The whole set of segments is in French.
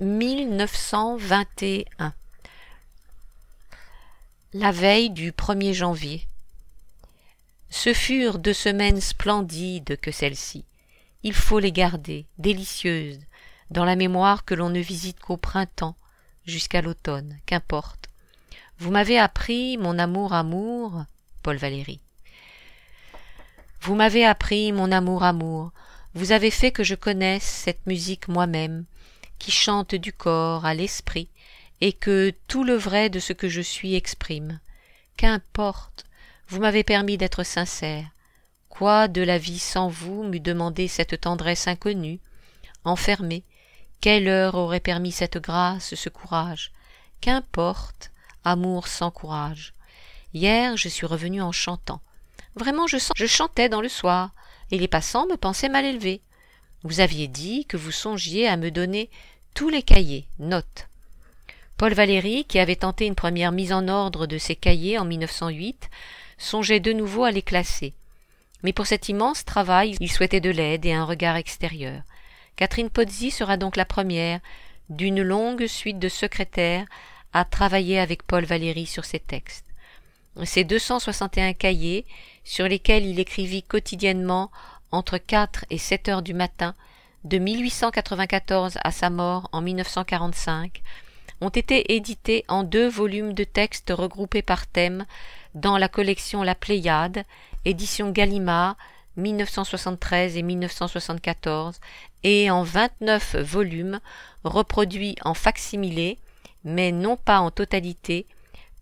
1921. La veille du 1er janvier. Ce furent deux semaines splendides que celles-ci. Il faut les garder, délicieuses, dans la mémoire que l'on ne visite qu'au printemps, jusqu'à l'automne, qu'importe. Vous m'avez appris, mon amour, amour, Paul Valéry. Vous m'avez appris, mon amour, amour. Vous avez fait que je connaisse cette musique moi-même, qui chante du corps à l'esprit, et que tout le vrai de ce que je suis exprime. Qu'importe, vous m'avez permis d'être sincère. Quoi de la vie sans vous m'eût demandé cette tendresse inconnue, enfermée, quelle heure aurait permis cette grâce, ce courage? Qu'importe, amour sans courage. Hier je suis revenu en chantant. Vraiment je sens je chantais dans le soir, et les passants me pensaient mal élevé. Vous aviez dit que vous songiez à me donner tous les cahiers, notes. Paul Valéry, qui avait tenté une première mise en ordre de ses cahiers en 1908, songeait de nouveau à les classer. Mais pour cet immense travail, il souhaitait de l'aide et un regard extérieur. Catherine Pozzi sera donc la première d'une longue suite de secrétaires à travailler avec Paul Valéry sur ses textes. Ces 261 cahiers, sur lesquels il écrivit quotidiennement entre 4 et 7 heures du matin, de 1894 à sa mort en 1945, ont été édités en deux volumes de textes regroupés par thème dans la collection La Pléiade, édition Gallimard, 1973 et 1974, et en 29 volumes reproduits en facsimilé, mais non pas en totalité,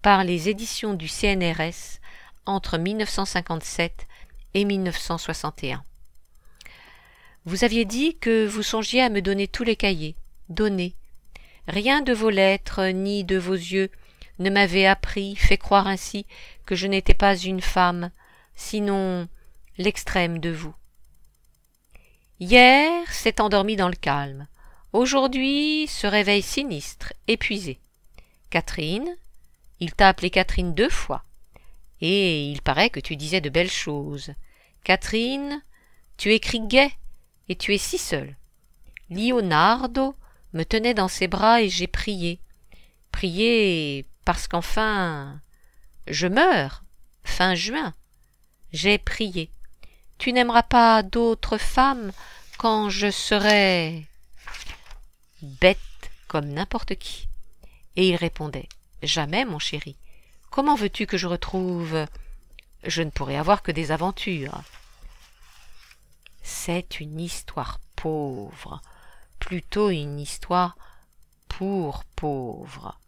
par les éditions du CNRS entre 1957 et 1961. Vous aviez dit que vous songiez à me donner tous les cahiers. Donnez. Rien de vos lettres ni de vos yeux ne m'avait appris, fait croire ainsi que je n'étais pas une femme, sinon l'extrême de vous. Hier s'est endormi dans le calme. Aujourd'hui se réveille sinistre, épuisé. Catherine, il t'a appelé Catherine deux fois. Et il paraît que tu disais de belles choses. Catherine, tu écris gai et tu es si seul. Leonardo me tenait dans ses bras et j'ai prié. Prié parce qu'enfin je meurs fin juin. J'ai prié. Tu n'aimeras pas d'autres femmes quand je serai bête comme n'importe qui. Et il répondait. Jamais, mon chéri. Comment veux tu que je retrouve je ne pourrai avoir que des aventures c'est une histoire pauvre, plutôt une histoire pour pauvre.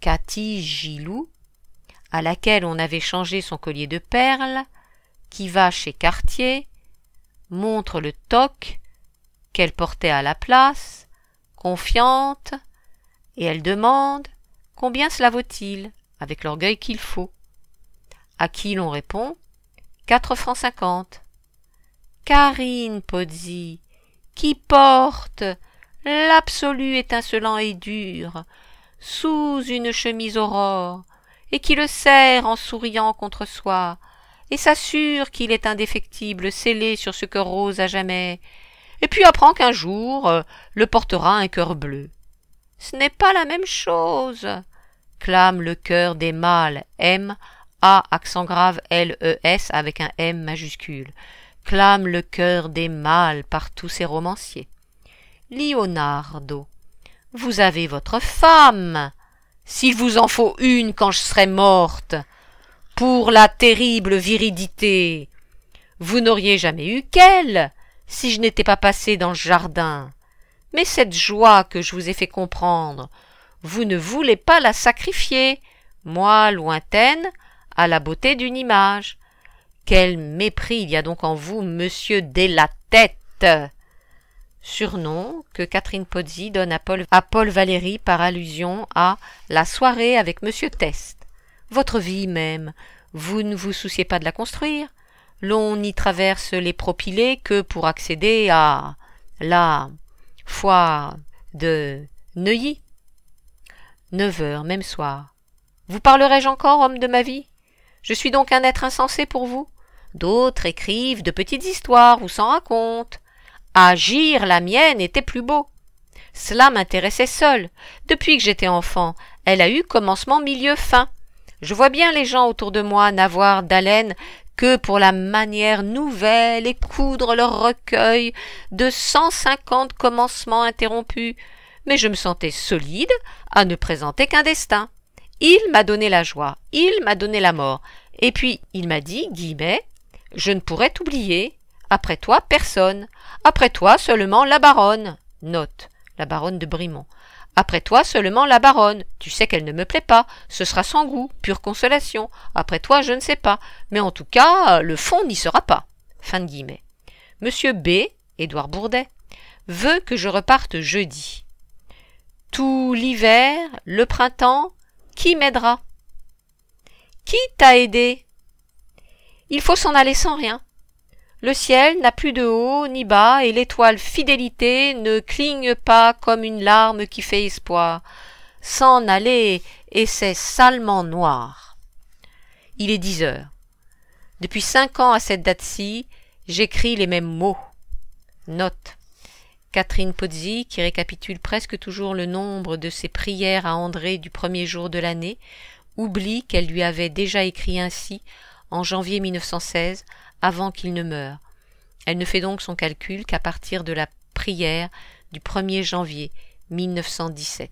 Cathy Gilou, à laquelle on avait changé son collier de perles, qui va chez Cartier, montre le toc qu'elle portait à la place, confiante, et elle demande combien cela vaut-il, avec l'orgueil qu'il faut. À qui l'on répond quatre francs cinquante. Karine Pozzi, qui porte l'absolu étincelant et dur sous une chemise aurore, et qui le serre en souriant contre soi, et s'assure qu'il est indéfectible, scellé sur ce cœur rose à jamais, et puis apprend qu'un jour euh, le portera un cœur bleu. Ce n'est pas la même chose, clame le cœur des mâles, M, A, accent grave, L, E, S, avec un M majuscule clame le cœur des mâles par tous ces romanciers. Leonardo, vous avez votre femme. S'il vous en faut une quand je serai morte, pour la terrible viridité, vous n'auriez jamais eu qu'elle si je n'étais pas passé dans le jardin. Mais cette joie que je vous ai fait comprendre, vous ne voulez pas la sacrifier, moi lointaine, à la beauté d'une image. Quel mépris il y a donc en vous, monsieur, de la tête Surnom que Catherine Pozzi donne à Paul, à Paul Valéry par allusion à la soirée avec monsieur Test. Votre vie même, vous ne vous souciez pas de la construire. L'on n'y traverse les propylées que pour accéder à la foire de Neuilly. Neuf heures, même soir. Vous parlerai-je encore, homme de ma vie Je suis donc un être insensé pour vous D'autres écrivent de petites histoires ou s'en racontent. Agir la mienne était plus beau. Cela m'intéressait seul. Depuis que j'étais enfant, elle a eu commencement, milieu, fin. Je vois bien les gens autour de moi n'avoir d'haleine que pour la manière nouvelle et coudre leur recueil de cent cinquante commencements interrompus. Mais je me sentais solide à ne présenter qu'un destin. Il m'a donné la joie, il m'a donné la mort. Et puis il m'a dit, guillemets, je ne pourrais t'oublier. Après toi, personne. Après toi, seulement la baronne. Note. La baronne de Brimont. Après toi seulement la baronne. Tu sais qu'elle ne me plaît pas. Ce sera sans goût, pure consolation. Après toi, je ne sais pas. Mais en tout cas, le fond n'y sera pas. Fin de guillemets. Monsieur B, Édouard Bourdet, veut que je reparte jeudi. Tout l'hiver, le printemps, qui m'aidera Qui t'a aidé il faut s'en aller sans rien. Le ciel n'a plus de haut ni bas, et l'étoile fidélité ne cligne pas comme une larme qui fait espoir. S'en aller, et c'est salement noir. Il est dix heures. Depuis cinq ans à cette date-ci, j'écris les mêmes mots. Note. Catherine Pozzi, qui récapitule presque toujours le nombre de ses prières à André du premier jour de l'année, oublie qu'elle lui avait déjà écrit ainsi en janvier 1916, avant qu'il ne meure. Elle ne fait donc son calcul qu'à partir de la prière du 1er janvier 1917.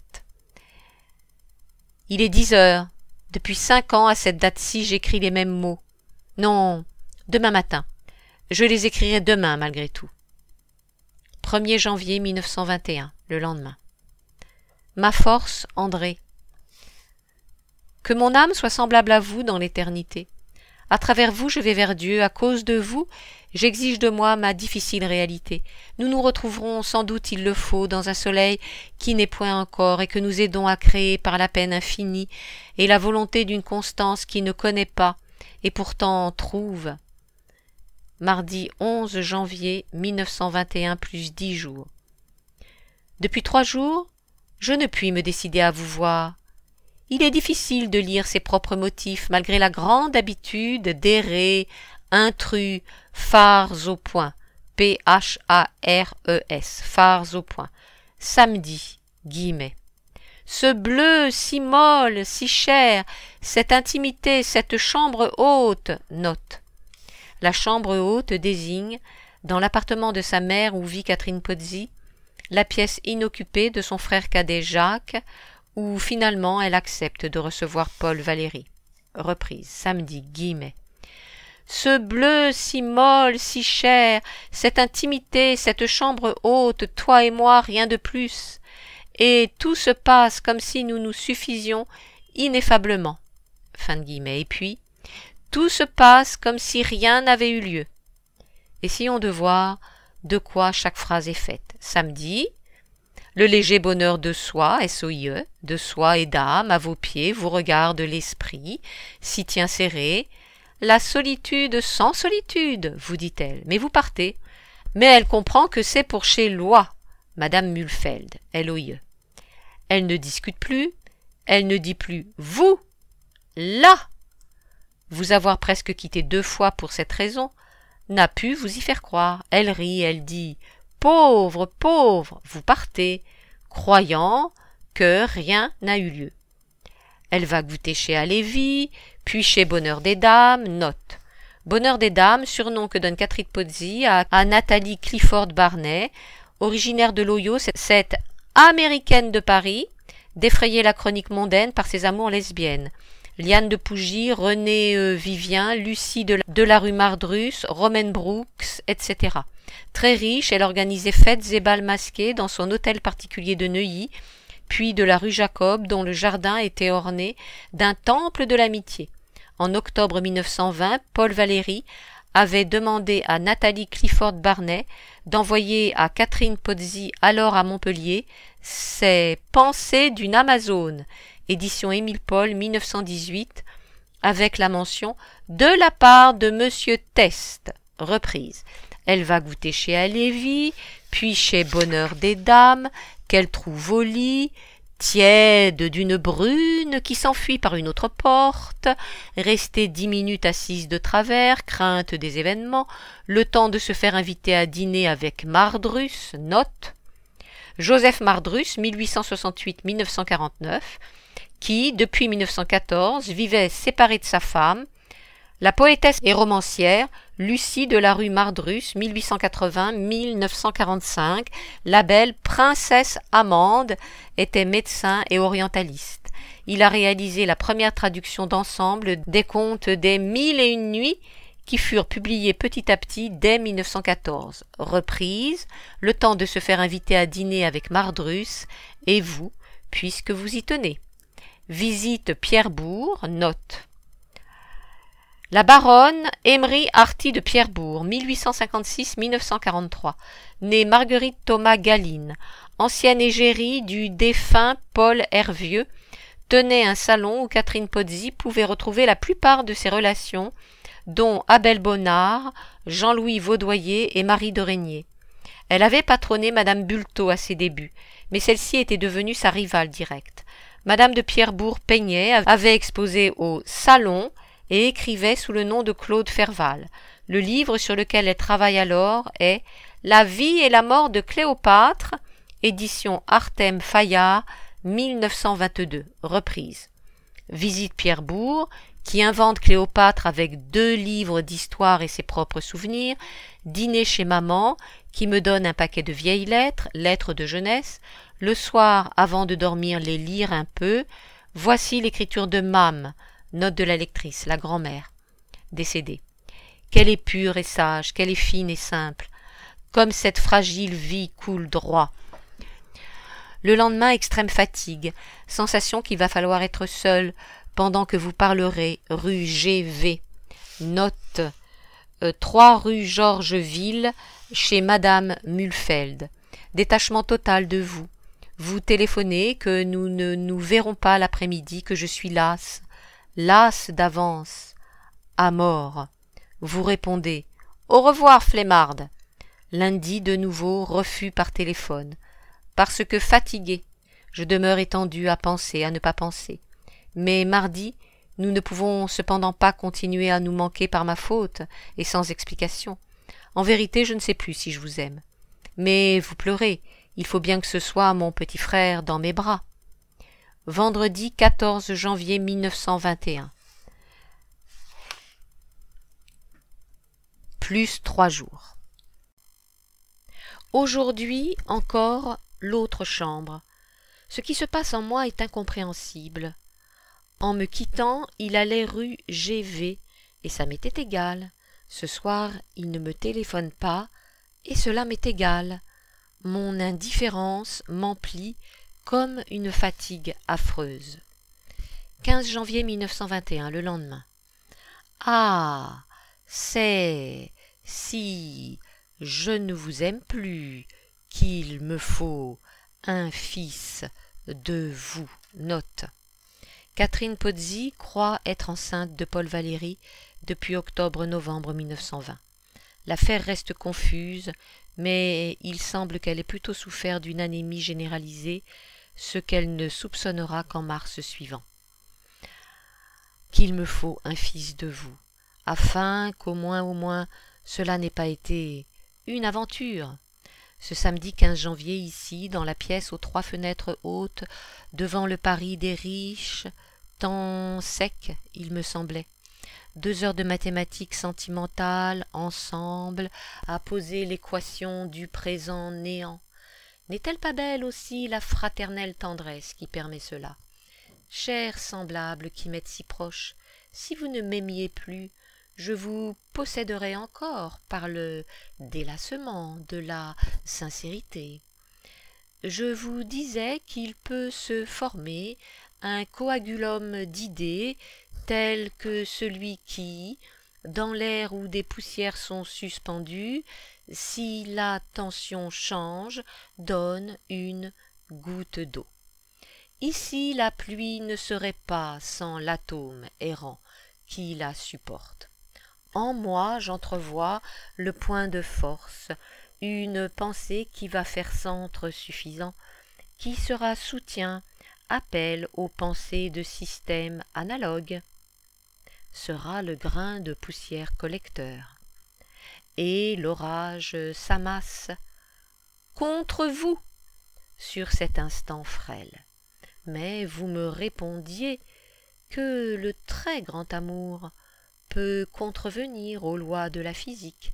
Il est dix heures. Depuis cinq ans, à cette date-ci, j'écris les mêmes mots. Non, demain matin. Je les écrirai demain, malgré tout. 1er janvier 1921, le lendemain. Ma force, André. Que mon âme soit semblable à vous dans l'éternité. À travers vous, je vais vers Dieu. À cause de vous, j'exige de moi ma difficile réalité. Nous nous retrouverons, sans doute il le faut, dans un soleil qui n'est point encore et que nous aidons à créer par la peine infinie et la volonté d'une constance qui ne connaît pas et pourtant trouve. Mardi 11 janvier 1921 plus dix jours. Depuis trois jours, je ne puis me décider à vous voir. Il est difficile de lire ses propres motifs malgré la grande habitude d'errer, intrus, phares au point, P-H-A-R-E-S, phares au point, samedi, guillemets. Ce bleu si molle, si cher, cette intimité, cette chambre haute, note. La chambre haute désigne, dans l'appartement de sa mère où vit Catherine Pozzi, la pièce inoccupée de son frère cadet Jacques, où finalement elle accepte de recevoir Paul Valéry. Reprise, samedi, guillemets. Ce bleu si molle, si cher, cette intimité, cette chambre haute, toi et moi, rien de plus. Et tout se passe comme si nous nous suffisions ineffablement. Fin de guillemets. Et puis, tout se passe comme si rien n'avait eu lieu. Essayons de voir de quoi chaque phrase est faite. Samedi, le léger bonheur de soi, SOIE, de soi et d'âme, à vos pieds, vous regarde l'esprit, s'y tient serré. La solitude sans solitude, vous dit-elle, mais vous partez. Mais elle comprend que c'est pour chez Loi, Madame Mulfeld, LOIE. Elle ne discute plus, elle ne dit plus vous, là. Vous avoir presque quitté deux fois pour cette raison n'a pu vous y faire croire. Elle rit, elle dit Pauvre, pauvre, vous partez, croyant que rien n'a eu lieu. Elle va goûter chez Alévi, puis chez Bonheur des Dames, note. Bonheur des Dames, surnom que donne Catherine Pozzi à, Nathalie Clifford Barnet, originaire de l'Oyo, cette américaine de Paris, défrayée la chronique mondaine par ses amours lesbiennes. Liane de Pougy, René euh, Vivien, Lucie de la, rue Mardrus, Romaine Brooks, etc. Très riche, elle organisait fêtes et balles masqués dans son hôtel particulier de Neuilly, puis de la rue Jacob, dont le jardin était orné d'un temple de l'amitié. En octobre 1920, Paul Valéry avait demandé à Nathalie Clifford Barnet d'envoyer à Catherine Pozzi, alors à Montpellier, ses Pensées d'une Amazone édition Émile Paul, 1918, avec la mention de la part de Monsieur Test, reprise. Elle va goûter chez Alévi, puis chez Bonheur des Dames, qu'elle trouve au lit, tiède d'une brune qui s'enfuit par une autre porte, restée dix minutes assise de travers, crainte des événements, le temps de se faire inviter à dîner avec Mardrus, note. Joseph Mardrus, 1868-1949, qui, depuis 1914, vivait séparé de sa femme, la poétesse et romancière Lucie de la rue Mardrus, 1880-1945, la belle princesse Amande, était médecin et orientaliste. Il a réalisé la première traduction d'ensemble des contes des Mille et une nuits qui furent publiés petit à petit dès 1914. Reprise, le temps de se faire inviter à dîner avec Mardrus et vous, puisque vous y tenez. Visite Pierrebourg, note. La baronne Emery Harty de Pierrebourg, 1856-1943, née Marguerite Thomas Galine, ancienne égérie du défunt Paul Hervieux, tenait un salon où Catherine Pozzi pouvait retrouver la plupart de ses relations, dont Abel Bonnard, Jean-Louis Vaudoyer et Marie de Régnier. Elle avait patronné Madame Bulteau à ses débuts, mais celle-ci était devenue sa rivale directe. Madame de Pierrebourg peignait, avait exposé au Salon et écrivait sous le nom de Claude Ferval. Le livre sur lequel elle travaille alors est La vie et la mort de Cléopâtre, édition Artem Fayard, 1922, reprise. Visite Pierrebourg, qui invente Cléopâtre avec deux livres d'histoire et ses propres souvenirs, Dîner chez maman, qui me donne un paquet de vieilles lettres, lettres de jeunesse, le soir avant de dormir les lire un peu. Voici l'écriture de Mam, note de la lectrice, la grand-mère, décédée. Qu'elle est pure et sage, qu'elle est fine et simple, comme cette fragile vie coule droit. Le lendemain, extrême fatigue, sensation qu'il va falloir être seul pendant que vous parlerez, rue GV. Note 3 euh, rue Georgesville, chez Madame Mulfeld. Détachement total de vous vous téléphonez, que nous ne nous verrons pas l'après-midi, que je suis lasse, lasse d'avance, à mort. Vous répondez Au revoir, flemmarde. Lundi, de nouveau, refus par téléphone. Parce que fatigué, je demeure étendu à penser, à ne pas penser. Mais mardi, nous ne pouvons cependant pas continuer à nous manquer par ma faute et sans explication. En vérité, je ne sais plus si je vous aime. Mais vous pleurez, il faut bien que ce soit mon petit frère dans mes bras. Vendredi 14 janvier 1921. Plus trois jours. Aujourd'hui encore l'autre chambre. Ce qui se passe en moi est incompréhensible. En me quittant, il allait rue GV, et ça m'était égal. Ce soir, il ne me téléphone pas, et cela m'est égal mon indifférence m'emplit comme une fatigue affreuse. 15 janvier 1921, le lendemain. Ah c'est si je ne vous aime plus qu'il me faut un fils de vous. Note. Catherine Pozzi croit être enceinte de Paul Valéry depuis octobre-novembre 1920. L'affaire reste confuse mais il semble qu'elle ait plutôt souffert d'une anémie généralisée, ce qu'elle ne soupçonnera qu'en mars suivant. Qu'il me faut un fils de vous, afin qu'au moins au moins cela n'ait pas été une aventure. Ce samedi 15 janvier, ici, dans la pièce aux trois fenêtres hautes, devant le Paris des riches, tant sec, il me semblait deux heures de mathématiques sentimentales ensemble à poser l'équation du présent néant. N'est-elle pas belle aussi la fraternelle tendresse qui permet cela Chers semblables qui m'êtes si proches, si vous ne m'aimiez plus, je vous posséderais encore par le délassement de la sincérité. Je vous disais qu'il peut se former un coagulum d'idées tel que celui qui, dans l'air où des poussières sont suspendues, si la tension change, donne une goutte d'eau. Ici la pluie ne serait pas sans l'atome errant qui la supporte. En moi j'entrevois le point de force, une pensée qui va faire centre suffisant, qui sera soutien, appel aux pensées de systèmes analogues sera le grain de poussière collecteur. Et l'orage s'amasse contre vous sur cet instant frêle. Mais vous me répondiez que le très grand amour peut contrevenir aux lois de la physique,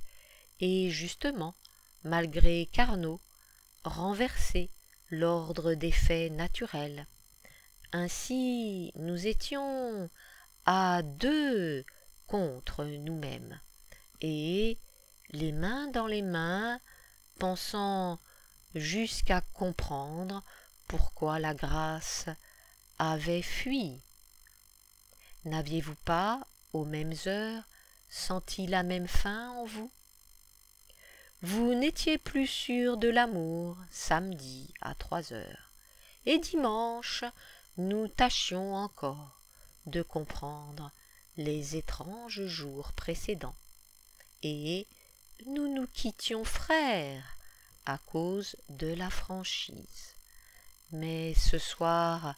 et justement, malgré Carnot, renverser l'ordre des faits naturels. Ainsi nous étions à deux contre nous-mêmes et, les mains dans les mains, pensant jusqu'à comprendre pourquoi la grâce avait fui. N'aviez-vous pas, aux mêmes heures, senti la même faim en vous Vous n'étiez plus sûr de l'amour samedi à trois heures, et dimanche nous tâchions encore de comprendre les étranges jours précédents. Et nous nous quittions frères à cause de la franchise. Mais ce soir,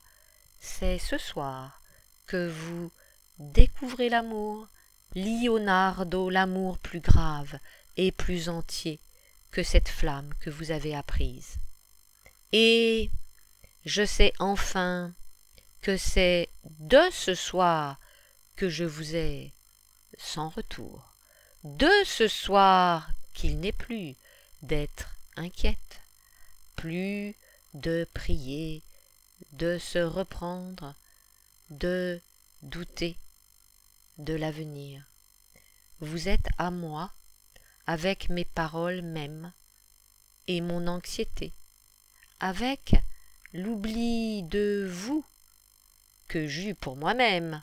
c'est ce soir que vous découvrez l'amour, Leonardo, l'amour plus grave et plus entier que cette flamme que vous avez apprise. Et je sais enfin que c'est de ce soir que je vous ai sans retour, de ce soir qu'il n'est plus d'être inquiète, plus de prier, de se reprendre, de douter de l'avenir. Vous êtes à moi avec mes paroles mêmes et mon anxiété, avec l'oubli de vous que j'eus pour moi-même,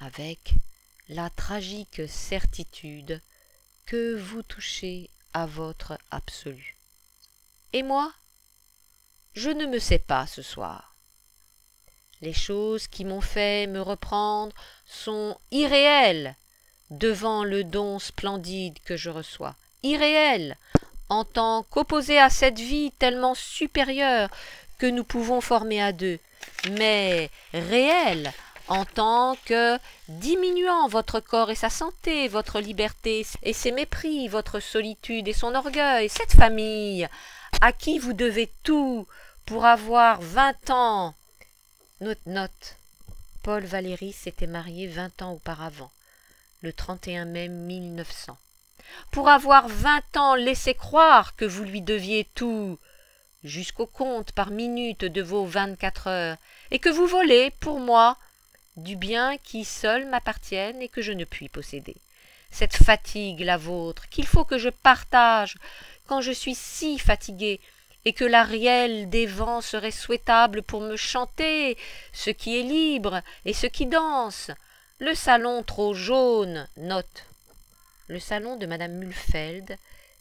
avec la tragique certitude que vous touchez à votre absolu. Et moi Je ne me sais pas ce soir. Les choses qui m'ont fait me reprendre sont irréelles devant le don splendide que je reçois, irréelles en tant qu'opposées à cette vie tellement supérieure que nous pouvons former à deux, mais réel en tant que diminuant votre corps et sa santé, votre liberté et ses mépris, votre solitude et son orgueil, cette famille à qui vous devez tout pour avoir vingt ans. Note, note. Paul Valéry s'était marié vingt ans auparavant, le 31 mai 1900. Pour avoir vingt ans laissé croire que vous lui deviez tout, jusqu'au compte par minute de vos vingt-quatre heures, et que vous volez, pour moi, du bien qui seul m'appartienne et que je ne puis posséder. Cette fatigue, la vôtre, qu'il faut que je partage quand je suis si fatiguée, et que la l'ariel des vents serait souhaitable pour me chanter ce qui est libre et ce qui danse, le salon trop jaune, note. Le salon de madame Mulfeld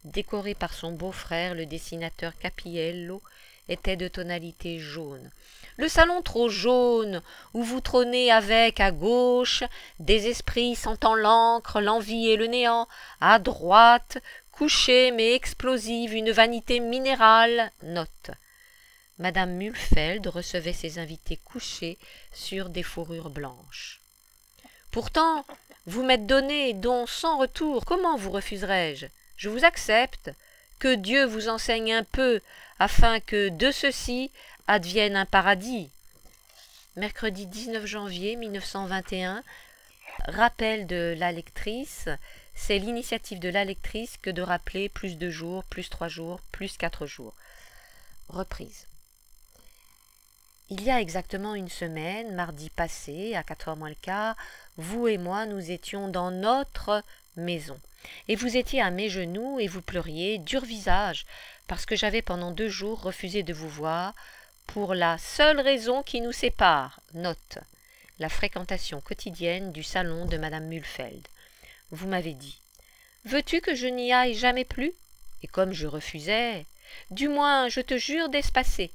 décoré par son beau-frère, le dessinateur Capiello, était de tonalité jaune. Le salon trop jaune, où vous trônez avec à gauche des esprits sentant l'encre, l'envie et le néant, à droite, couchée mais explosive, une vanité minérale. Note. Madame Mulfeld recevait ses invités couchés sur des fourrures blanches. Pourtant, vous m'êtes donné dont sans retour, comment vous refuserais-je je vous accepte. Que Dieu vous enseigne un peu, afin que de ceci advienne un paradis. Mercredi 19 janvier 1921. Rappel de la lectrice. C'est l'initiative de la lectrice que de rappeler plus de jours, plus trois jours, plus quatre jours. Reprise. Il y a exactement une semaine, mardi passé, à 4h moins le quart, vous et moi, nous étions dans notre maison. Et vous étiez à mes genoux et vous pleuriez, dur visage, parce que j'avais pendant deux jours refusé de vous voir, pour la seule raison qui nous sépare. Note. La fréquentation quotidienne du salon de Madame Mulfeld. Vous m'avez dit. Veux-tu que je n'y aille jamais plus Et comme je refusais, du moins, je te jure d'espacer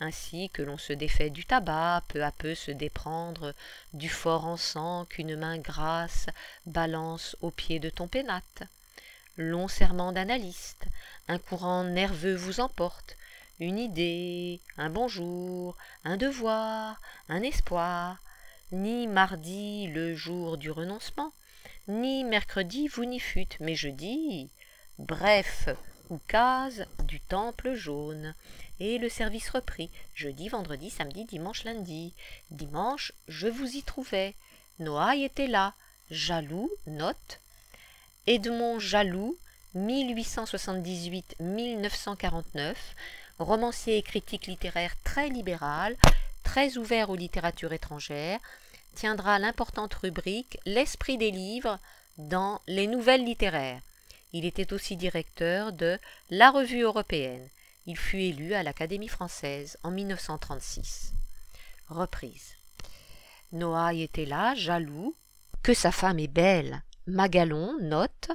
ainsi que l'on se défait du tabac, peu à peu se déprendre du fort encens qu'une main grasse balance au pied de ton pénate. Long serment d'analyste, un courant nerveux vous emporte, une idée, un bonjour, un devoir, un espoir. Ni mardi le jour du renoncement, ni mercredi vous n'y fûtes, mais jeudi. Bref, ou case du temple jaune. Et le service reprit jeudi, vendredi, samedi, dimanche, lundi. Dimanche, je vous y trouvais. Noailles était là. Jaloux, note. Edmond Jaloux, 1878-1949, romancier et critique littéraire très libéral, très ouvert aux littératures étrangères, tiendra l'importante rubrique L'esprit des livres dans les nouvelles littéraires. Il était aussi directeur de La Revue européenne. Il fut élu à l'Académie française en 1936. Reprise. Noailles était là, jaloux, que sa femme est belle. Magalon note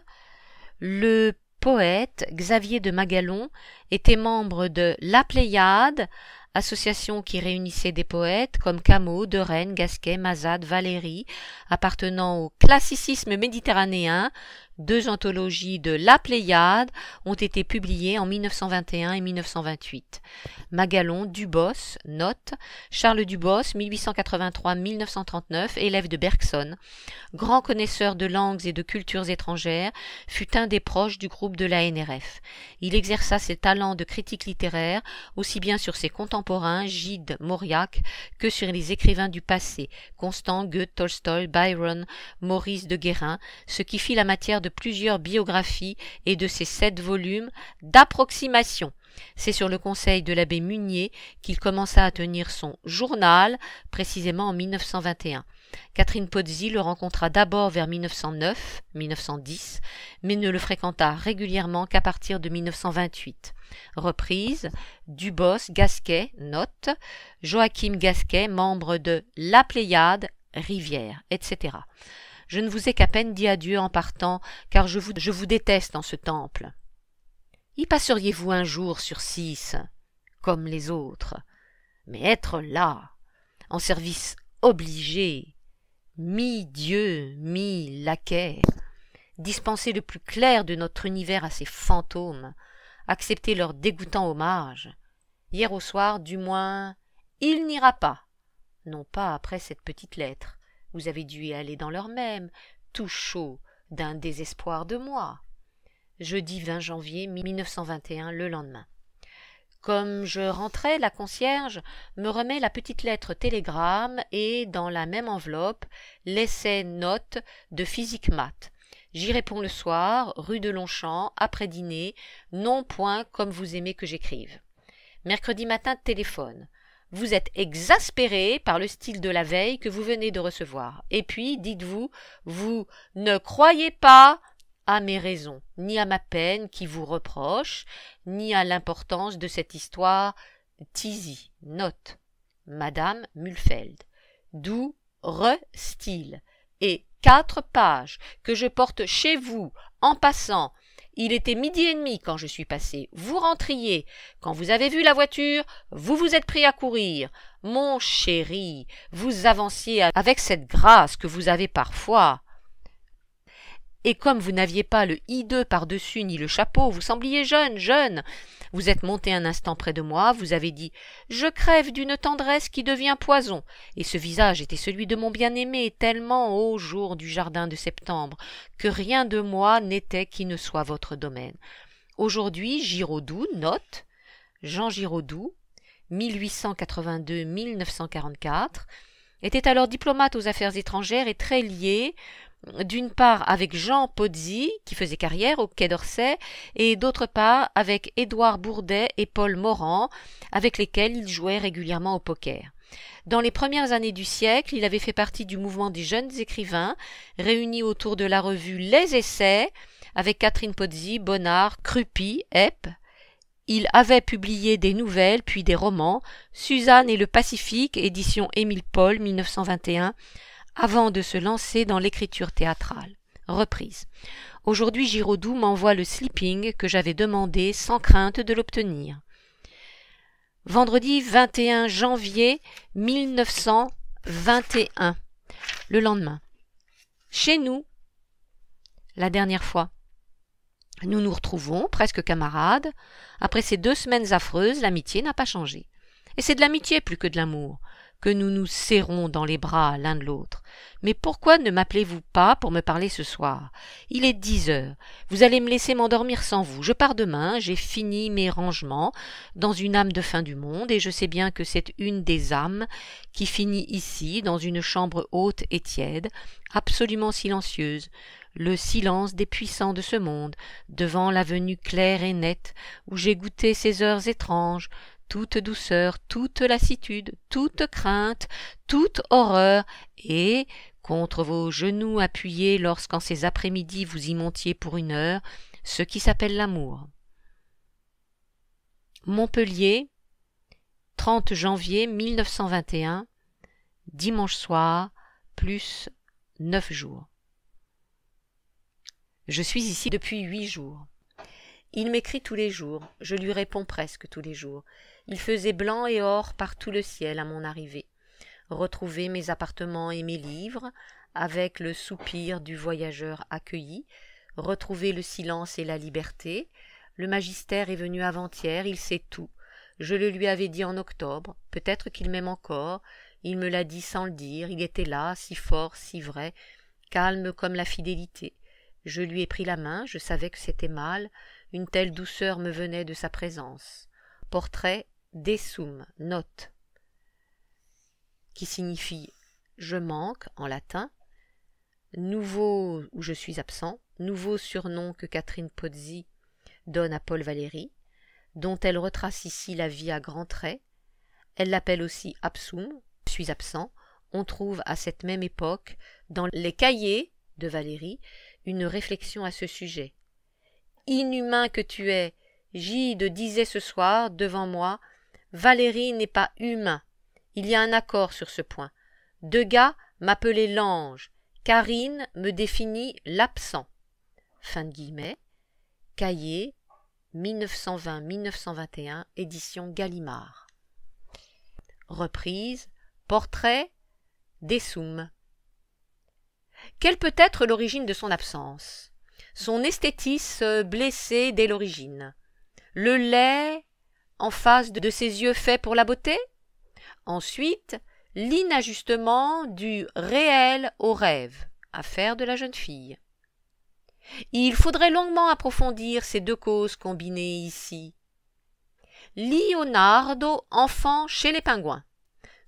Le poète Xavier de Magalon était membre de La Pléiade, association qui réunissait des poètes comme Camus, De Gasquet, Mazade, Valéry, appartenant au classicisme méditerranéen, deux anthologies de La Pléiade ont été publiées en 1921 et 1928. Magalon, Dubos, note Charles Dubos, 1883-1939, élève de Bergson, grand connaisseur de langues et de cultures étrangères, fut un des proches du groupe de la NRF. Il exerça ses talents de critique littéraire aussi bien sur ses contemporains, Gide, Mauriac, que sur les écrivains du passé, Constant, Goethe, Tolstoy, Byron, Maurice de Guérin, ce qui fit la matière plusieurs biographies et de ses sept volumes d'approximation. C'est sur le conseil de l'abbé Munier qu'il commença à tenir son journal, précisément en 1921. Catherine Pozzi le rencontra d'abord vers 1909-1910, mais ne le fréquenta régulièrement qu'à partir de 1928. Reprise Dubos Gasquet, note Joachim Gasquet, membre de La Pléiade, Rivière, etc. Je ne vous ai qu'à peine dit adieu en partant, car je vous, je vous déteste en ce temple. Y passeriez-vous un jour sur six, comme les autres, mais être là, en service obligé, mi-dieu, mi-laquais, dispenser le plus clair de notre univers à ces fantômes, accepter leur dégoûtant hommage. Hier au soir, du moins, il n'ira pas, non pas après cette petite lettre, vous avez dû y aller dans l'heure même, tout chaud, d'un désespoir de moi. Jeudi 20 janvier 1921, le lendemain. Comme je rentrais, la concierge me remet la petite lettre télégramme et, dans la même enveloppe, l'essai note de physique maths. J'y réponds le soir, rue de Longchamp, après dîner, non point comme vous aimez que j'écrive. Mercredi matin, téléphone vous êtes exaspéré par le style de la veille que vous venez de recevoir. Et puis, dites-vous, vous ne croyez pas à mes raisons, ni à ma peine qui vous reproche, ni à l'importance de cette histoire. Tizi, note, Madame Mulfeld. D'où re-style et quatre pages que je porte chez vous en passant il était midi et demi quand je suis passé. Vous rentriez. Quand vous avez vu la voiture, vous vous êtes pris à courir. Mon chéri, vous avanciez avec cette grâce que vous avez parfois et comme vous n'aviez pas le hideux par-dessus ni le chapeau, vous sembliez jeune, jeune. Vous êtes monté un instant près de moi, vous avez dit Je crève d'une tendresse qui devient poison. Et ce visage était celui de mon bien-aimé, tellement au jour du jardin de septembre, que rien de moi n'était qui ne soit votre domaine. Aujourd'hui, Giraudoux, note Jean Giraudoux, 1882-1944, était alors diplomate aux affaires étrangères et très lié d'une part avec Jean Pozzi, qui faisait carrière au Quai d'Orsay, et d'autre part avec Édouard Bourdet et Paul Morand, avec lesquels il jouait régulièrement au poker. Dans les premières années du siècle, il avait fait partie du mouvement des jeunes écrivains, réunis autour de la revue Les Essais, avec Catherine Pozzi, Bonnard, Crupi, Epp. Il avait publié des nouvelles, puis des romans, Suzanne et le Pacifique, édition Émile Paul, 1921, avant de se lancer dans l'écriture théâtrale. Reprise. Aujourd'hui Giraudoux m'envoie le sleeping que j'avais demandé sans crainte de l'obtenir. Vendredi 21 janvier 1921. Le lendemain. Chez nous. La dernière fois. Nous nous retrouvons, presque camarades. Après ces deux semaines affreuses, l'amitié n'a pas changé. Et c'est de l'amitié plus que de l'amour que nous nous serrons dans les bras l'un de l'autre. Mais pourquoi ne m'appelez-vous pas pour me parler ce soir Il est dix heures. Vous allez me laisser m'endormir sans vous. Je pars demain, j'ai fini mes rangements dans une âme de fin du monde, et je sais bien que c'est une des âmes qui finit ici, dans une chambre haute et tiède, absolument silencieuse le silence des puissants de ce monde, devant l'avenue claire et nette, où j'ai goûté ces heures étranges, toute douceur, toute lassitude, toute crainte, toute horreur, et, contre vos genoux appuyés lorsqu'en ces après-midi vous y montiez pour une heure, ce qui s'appelle l'amour. Montpellier, 30 janvier 1921, dimanche soir, plus neuf jours. Je suis ici depuis huit jours. Il m'écrit tous les jours, je lui réponds presque tous les jours. Il faisait blanc et or par tout le ciel à mon arrivée. Retrouver mes appartements et mes livres, avec le soupir du voyageur accueilli, retrouver le silence et la liberté. Le magistère est venu avant-hier, il sait tout. Je le lui avais dit en octobre, peut-être qu'il m'aime encore, il me l'a dit sans le dire, il était là, si fort, si vrai, calme comme la fidélité. Je lui ai pris la main, je savais que c'était mal, une telle douceur me venait de sa présence. Portrait Desum, note, qui signifie je manque en latin, nouveau ou je suis absent, nouveau surnom que Catherine Pozzi donne à Paul Valéry, dont elle retrace ici la vie à grands traits. Elle l'appelle aussi absum, suis absent. On trouve à cette même époque, dans les cahiers de Valéry, une réflexion à ce sujet. Inhumain que tu es, Gide disait ce soir devant moi Valérie n'est pas humain. Il y a un accord sur ce point. Degas m'appelait l'ange. Karine me définit l'absent. Fin de guillemets. Cahier 1920-1921, édition Gallimard. Reprise. Portrait d'Essoum. Quelle peut être l'origine de son absence Son esthétisme blessé dès l'origine. Le lait en face de ses yeux faits pour la beauté Ensuite, l'inajustement du réel au rêve, affaire de la jeune fille. Il faudrait longuement approfondir ces deux causes combinées ici. Leonardo, enfant chez les pingouins.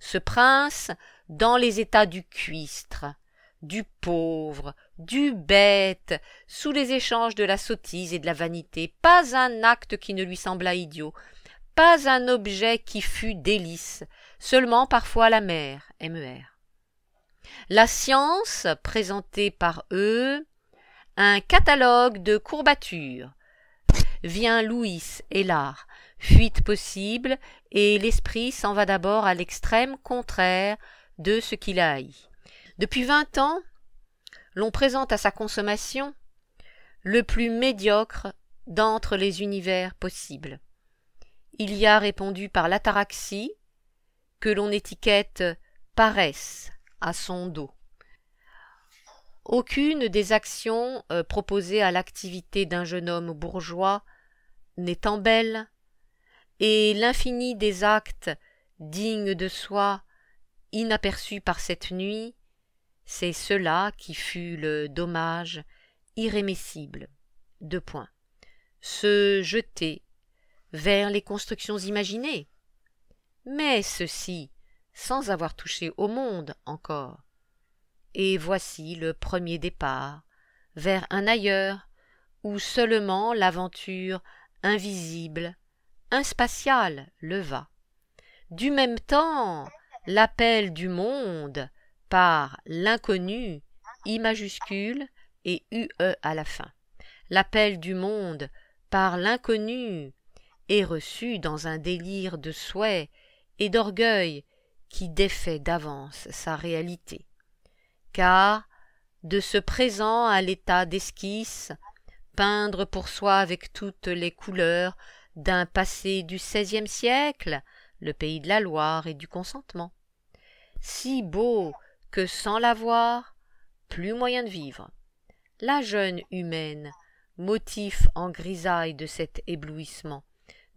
Ce prince, dans les états du cuistre, du pauvre, du bête, sous les échanges de la sottise et de la vanité, pas un acte qui ne lui sembla idiot, pas un objet qui fût délice, seulement parfois la mer, MER. La science, présentée par eux, un catalogue de courbatures. Vient Louis et l'art, fuite possible, et l'esprit s'en va d'abord à l'extrême contraire de ce qu'il a haï. Depuis vingt ans, l'on présente à sa consommation le plus médiocre d'entre les univers possibles il y a répondu par l'ataraxie que l'on étiquette paresse à son dos. Aucune des actions euh, proposées à l'activité d'un jeune homme bourgeois n'étant belle, et l'infini des actes dignes de soi, inaperçus par cette nuit, c'est cela qui fut le dommage irrémissible. Deux points. Se jeter vers les constructions imaginées. Mais ceci sans avoir touché au monde encore. Et voici le premier départ vers un ailleurs où seulement l'aventure invisible, inspatiale, le va. Du même temps, l'appel du monde par l'inconnu, I majuscule et UE à la fin. L'appel du monde par l'inconnu, est reçu dans un délire de souhait et d'orgueil qui défait d'avance sa réalité. Car, de ce présent à l'état d'esquisse, peindre pour soi avec toutes les couleurs d'un passé du XVIe siècle, le pays de la Loire et du consentement. Si beau que sans l'avoir, plus moyen de vivre. La jeune humaine, motif en grisaille de cet éblouissement,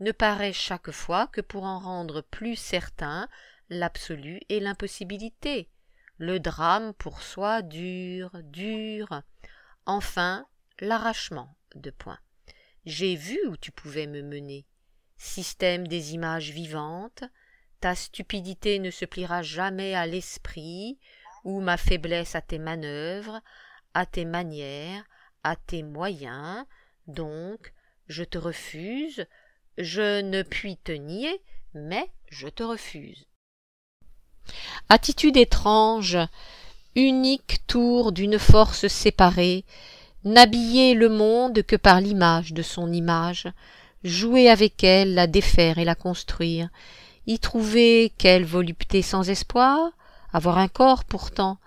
ne paraît chaque fois que pour en rendre plus certain l'absolu et l'impossibilité. Le drame pour soi dur dur Enfin, l'arrachement de points. J'ai vu où tu pouvais me mener. Système des images vivantes, ta stupidité ne se pliera jamais à l'esprit, ou ma faiblesse à tes manœuvres, à tes manières, à tes moyens, donc je te refuse, je ne puis te nier, mais je te refuse. Attitude étrange, unique tour d'une force séparée, n'habiller le monde que par l'image de son image, jouer avec elle, la défaire et la construire, y trouver quelle volupté sans espoir, avoir un corps pourtant,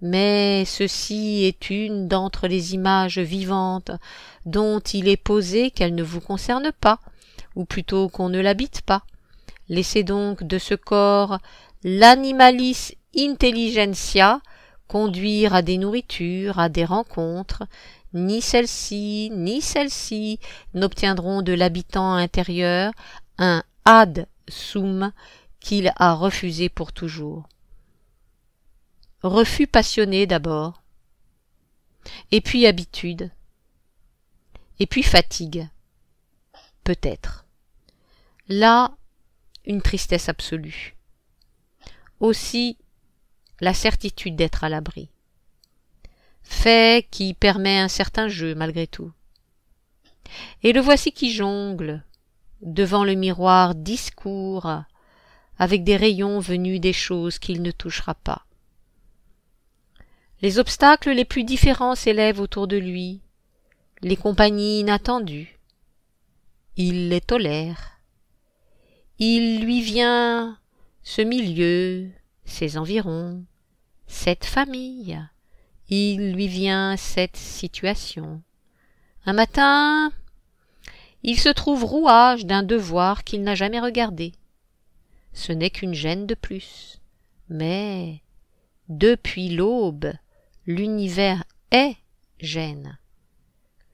mais ceci est une d'entre les images vivantes dont il est posé qu'elle ne vous concerne pas, ou plutôt qu'on ne l'habite pas. Laissez donc de ce corps l'animalis intelligentia conduire à des nourritures, à des rencontres, ni celle-ci, ni celle-ci n'obtiendront de l'habitant intérieur un ad sum qu'il a refusé pour toujours. Refus passionné d'abord, et puis habitude, et puis fatigue, peut-être. Là, une tristesse absolue. Aussi, la certitude d'être à l'abri. Fait qui permet un certain jeu malgré tout. Et le voici qui jongle, devant le miroir discours, avec des rayons venus des choses qu'il ne touchera pas. Les obstacles les plus différents s'élèvent autour de lui, les compagnies inattendues. Il les tolère, il lui vient ce milieu, ses environs, cette famille. Il lui vient cette situation. Un matin, il se trouve rouage d'un devoir qu'il n'a jamais regardé. Ce n'est qu'une gêne de plus. Mais, depuis l'aube, l'univers est gêne.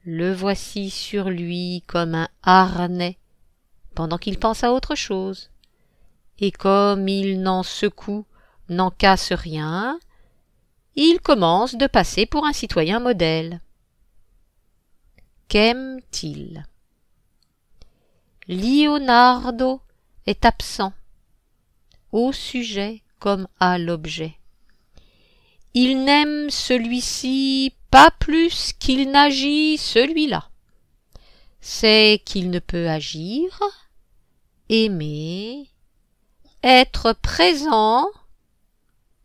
Le voici sur lui comme un harnais pendant qu'il pense à autre chose. Et comme il n'en secoue, n'en casse rien, il commence de passer pour un citoyen modèle. Qu'aime-t-il Leonardo est absent, au sujet comme à l'objet. Il n'aime celui-ci pas plus qu'il n'agit celui-là. C'est qu'il ne peut agir, aimer, être présent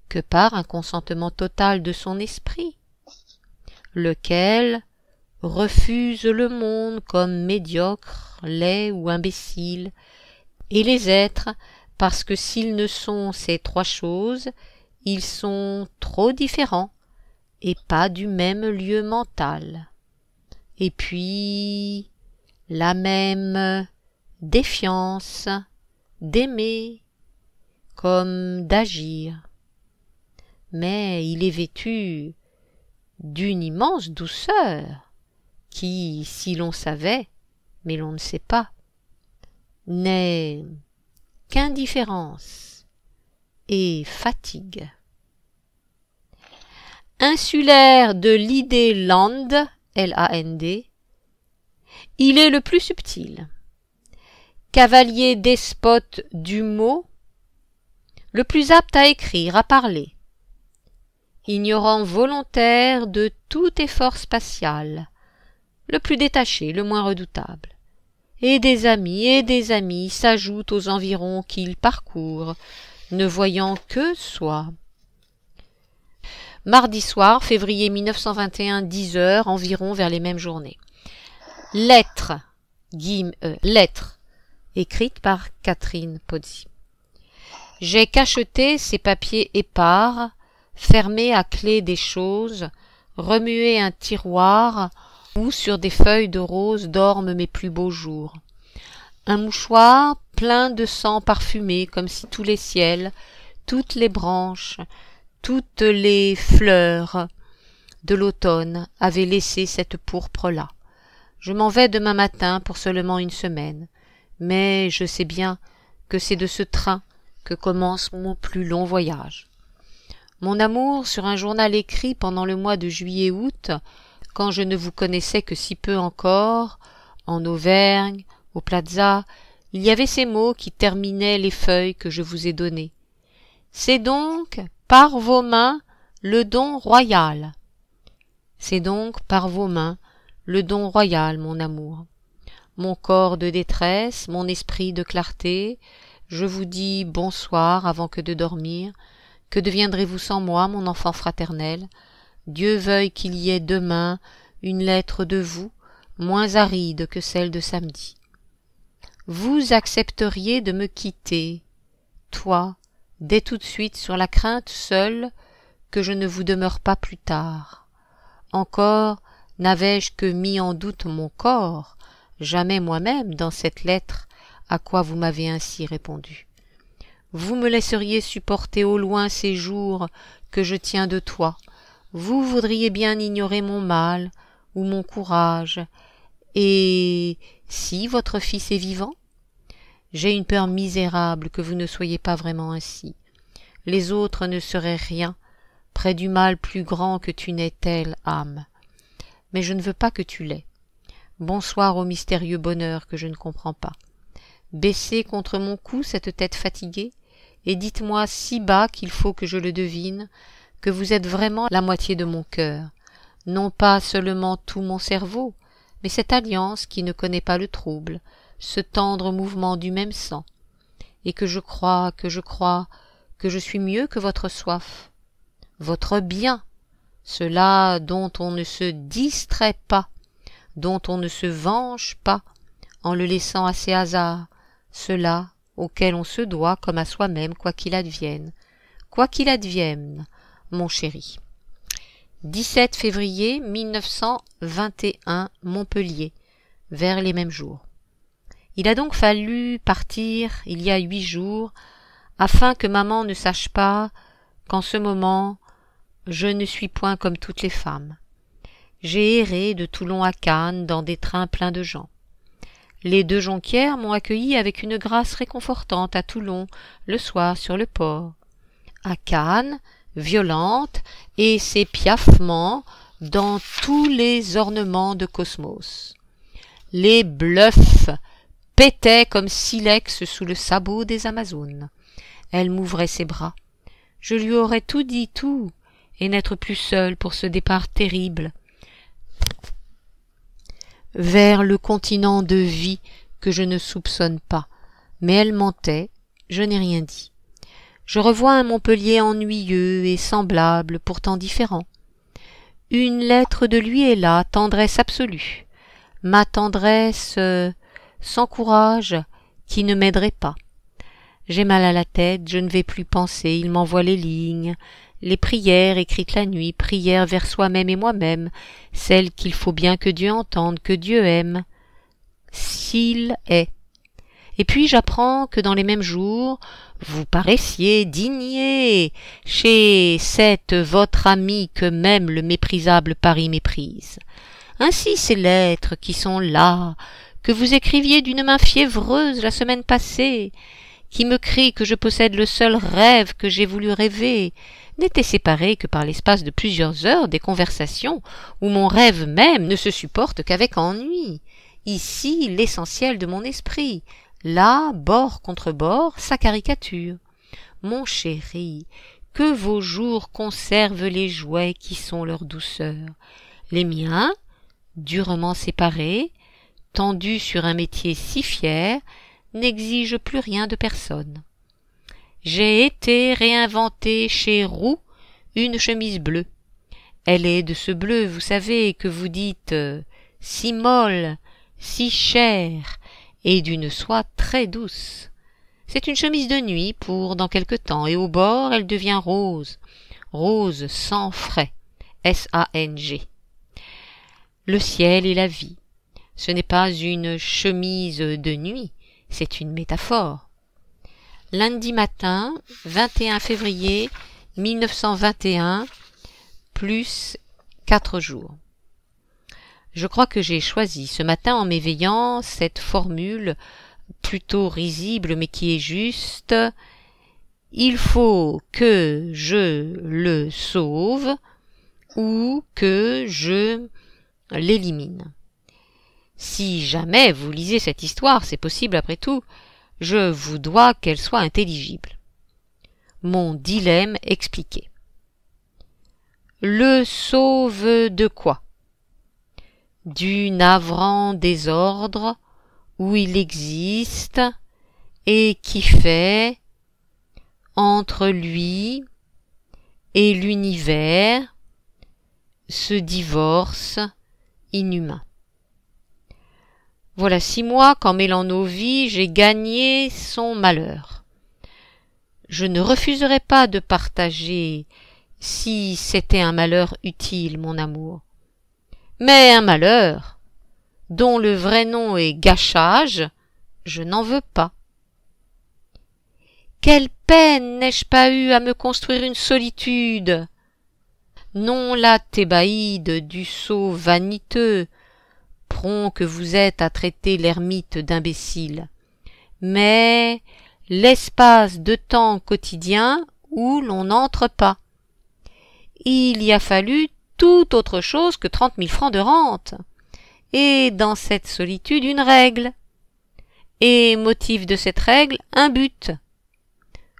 que par un consentement total de son esprit, lequel refuse le monde comme médiocre, laid ou imbécile, et les êtres parce que s'ils ne sont ces trois choses, ils sont trop différents et pas du même lieu mental. Et puis la même défiance, d'aimer, comme d'agir. Mais il est vêtu d'une immense douceur qui, si l'on savait, mais l'on ne sait pas, n'est qu'indifférence et fatigue. Insulaire de l'idée land, L-A-N-D, il est le plus subtil cavalier despote du mot, le plus apte à écrire, à parler, ignorant volontaire de tout effort spatial, le plus détaché, le moins redoutable. Et des amis, et des amis s'ajoutent aux environs qu'il parcourt, ne voyant que soi. Mardi soir, février 1921, 10 heures environ vers les mêmes journées. Lettre, guim, euh, lettre écrite par Catherine Pozzi. J'ai cacheté ces papiers épars, fermé à clé des choses, remué un tiroir où sur des feuilles de rose dorment mes plus beaux jours. Un mouchoir plein de sang parfumé comme si tous les ciels, toutes les branches, toutes les fleurs de l'automne avaient laissé cette pourpre là. Je m'en vais demain matin pour seulement une semaine mais je sais bien que c'est de ce train que commence mon plus long voyage. Mon amour sur un journal écrit pendant le mois de juillet-août, quand je ne vous connaissais que si peu encore, en Auvergne, au Plaza, il y avait ces mots qui terminaient les feuilles que je vous ai données. C'est donc par vos mains le don royal. C'est donc par vos mains le don royal, mon amour mon corps de détresse, mon esprit de clarté, je vous dis bonsoir avant que de dormir. Que deviendrez-vous sans moi, mon enfant fraternel Dieu veuille qu'il y ait demain une lettre de vous moins aride que celle de samedi. Vous accepteriez de me quitter, toi, dès tout de suite sur la crainte seule que je ne vous demeure pas plus tard. Encore n'avais-je que mis en doute mon corps, jamais moi-même dans cette lettre à quoi vous m'avez ainsi répondu. Vous me laisseriez supporter au loin ces jours que je tiens de toi. Vous voudriez bien ignorer mon mal ou mon courage. Et si votre fils est vivant J'ai une peur misérable que vous ne soyez pas vraiment ainsi. Les autres ne seraient rien près du mal plus grand que tu n'es telle âme. Mais je ne veux pas que tu l'aies. Bonsoir au mystérieux bonheur que je ne comprends pas. Baissez contre mon cou cette tête fatiguée, et dites-moi si bas qu'il faut que je le devine, que vous êtes vraiment la moitié de mon cœur, non pas seulement tout mon cerveau, mais cette alliance qui ne connaît pas le trouble, ce tendre mouvement du même sang, et que je crois, que je crois, que je suis mieux que votre soif, votre bien, cela dont on ne se distrait pas, dont on ne se venge pas en le laissant à ses hasards, ceux-là auxquels on se doit comme à soi-même, quoi qu'il advienne. Quoi qu'il advienne, mon chéri. 17 février 1921, Montpellier, vers les mêmes jours. Il a donc fallu partir il y a huit jours, afin que maman ne sache pas qu'en ce moment je ne suis point comme toutes les femmes, j'ai erré de Toulon à Cannes dans des trains pleins de gens. Les deux jonquières m'ont accueilli avec une grâce réconfortante à Toulon, le soir sur le port. À Cannes, violente, et ses piaffements dans tous les ornements de Cosmos. Les bluffs pétaient comme silex sous le sabot des Amazones. Elle m'ouvrait ses bras. Je lui aurais tout dit, tout, et n'être plus seule pour ce départ terrible vers le continent de vie que je ne soupçonne pas. Mais elle mentait, je n'ai rien dit. Je revois un Montpellier ennuyeux et semblable, pourtant différent. Une lettre de lui est là, tendresse absolue. Ma tendresse euh, sans courage qui ne m'aiderait pas. J'ai mal à la tête, je ne vais plus penser, il m'envoie les lignes, les prières écrites la nuit, prières vers soi-même et moi-même, celles qu'il faut bien que Dieu entende, que Dieu aime, s'il est. Et puis j'apprends que dans les mêmes jours, vous paraissiez digner chez cette votre amie que même le méprisable Paris méprise. Ainsi ces lettres qui sont là, que vous écriviez d'une main fiévreuse la semaine passée, qui me crie que je possède le seul rêve que j'ai voulu rêver, n'étaient séparés que par l'espace de plusieurs heures des conversations où mon rêve même ne se supporte qu'avec ennui. Ici l'essentiel de mon esprit, là, bord contre bord, sa caricature. Mon chéri, que vos jours conservent les jouets qui sont leur douceur. Les miens, durement séparés, tendus sur un métier si fier, n'exigent plus rien de personne. J'ai été réinventé chez Roux une chemise bleue. Elle est de ce bleu, vous savez, que vous dites euh, si molle, si chère, et d'une soie très douce. C'est une chemise de nuit pour dans quelque temps, et au bord elle devient rose, rose sans frais, S-A-N-G. Le ciel et la vie. Ce n'est pas une chemise de nuit, c'est une métaphore lundi matin 21 février 1921 plus 4 jours. Je crois que j'ai choisi ce matin en m'éveillant cette formule plutôt risible mais qui est juste il faut que je le sauve ou que je l'élimine. Si jamais vous lisez cette histoire, c'est possible après tout, je vous dois qu'elle soit intelligible. Mon dilemme expliqué. Le sauve de quoi Du navrant désordre où il existe et qui fait entre lui et l'univers ce divorce inhumain. Voilà six mois qu'en mêlant nos vies, j'ai gagné son malheur. Je ne refuserais pas de partager si c'était un malheur utile, mon amour. Mais un malheur dont le vrai nom est gâchage, je n'en veux pas. Quelle peine n'ai-je pas eu à me construire une solitude Non la thébaïde du sceau vaniteux, que vous êtes à traiter l'ermite d'imbécile, mais l'espace de temps quotidien où l'on n'entre pas. Il y a fallu tout autre chose que trente mille francs de rente, et dans cette solitude une règle, et motif de cette règle un but,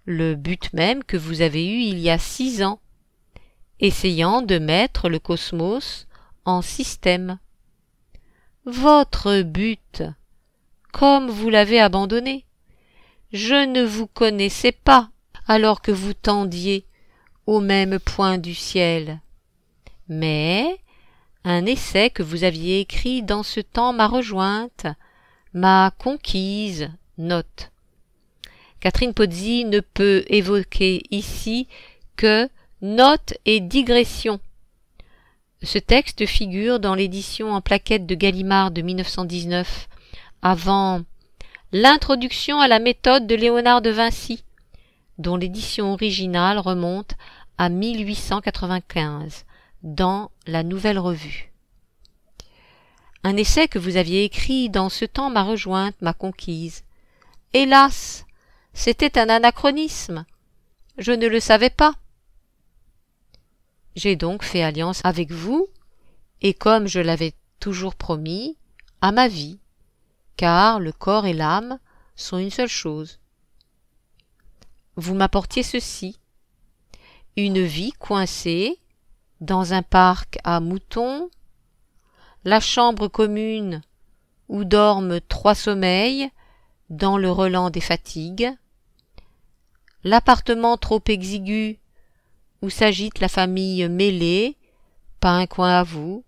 le but même que vous avez eu il y a six ans, essayant de mettre le cosmos en système votre but, comme vous l'avez abandonné. Je ne vous connaissais pas alors que vous tendiez au même point du ciel. Mais un essai que vous aviez écrit dans ce temps m'a rejointe, m'a conquise, note. Catherine Pozzi ne peut évoquer ici que note et digression. Ce texte figure dans l'édition en plaquette de Gallimard de 1919, avant L'introduction à la méthode de Léonard de Vinci, dont l'édition originale remonte à 1895, dans la Nouvelle Revue. Un essai que vous aviez écrit dans ce temps m'a rejointe, m'a conquise. Hélas. C'était un anachronisme. Je ne le savais pas. J'ai donc fait alliance avec vous, et comme je l'avais toujours promis, à ma vie, car le corps et l'âme sont une seule chose. Vous m'apportiez ceci, une vie coincée dans un parc à moutons, la chambre commune où dorment trois sommeils dans le relent des fatigues, l'appartement trop exigu où s'agite la famille mêlée, pas un coin à vous,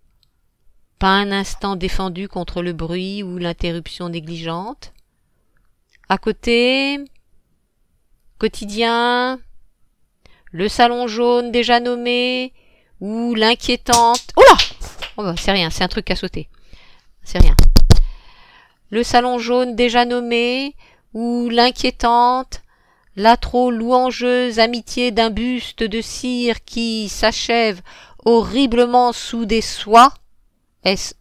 pas un instant défendu contre le bruit ou l'interruption négligente. À côté, quotidien, le salon jaune déjà nommé, ou l'inquiétante... Oh là oh bah, C'est rien, c'est un truc à sauter. C'est rien. Le salon jaune déjà nommé, ou l'inquiétante, la trop louangeuse amitié d'un buste de cire qui s'achève horriblement sous des soies, S-O-I-E-S.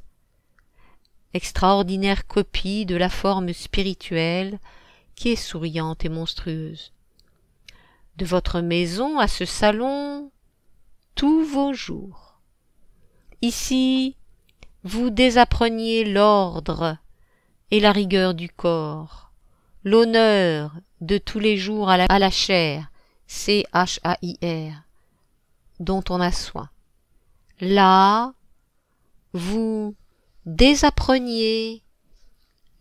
E Extraordinaire copie de la forme spirituelle qui est souriante et monstrueuse. De votre maison à ce salon, tous vos jours. Ici, vous désappreniez l'ordre et la rigueur du corps l'honneur de tous les jours à la, chair, C-H-A-I-R, dont on a soin. Là, vous désappreniez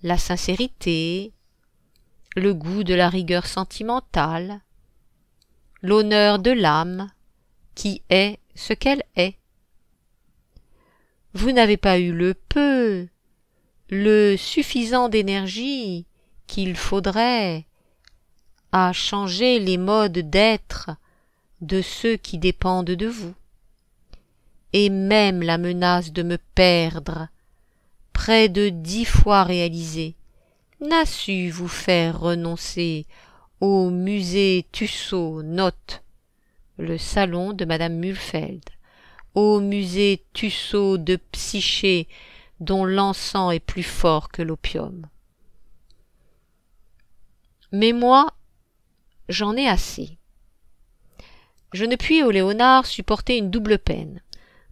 la sincérité, le goût de la rigueur sentimentale, l'honneur de l'âme qui est ce qu'elle est. Vous n'avez pas eu le peu, le suffisant d'énergie qu'il faudrait à changer les modes d'être de ceux qui dépendent de vous. Et même la menace de me perdre, près de dix fois réalisée, n'a su vous faire renoncer au musée Tussaud note le salon de madame Mulfeld, au musée Tussaud de Psyché dont l'encens est plus fort que l'opium. Mais moi, j'en ai assez. Je ne puis, au Léonard, supporter une double peine,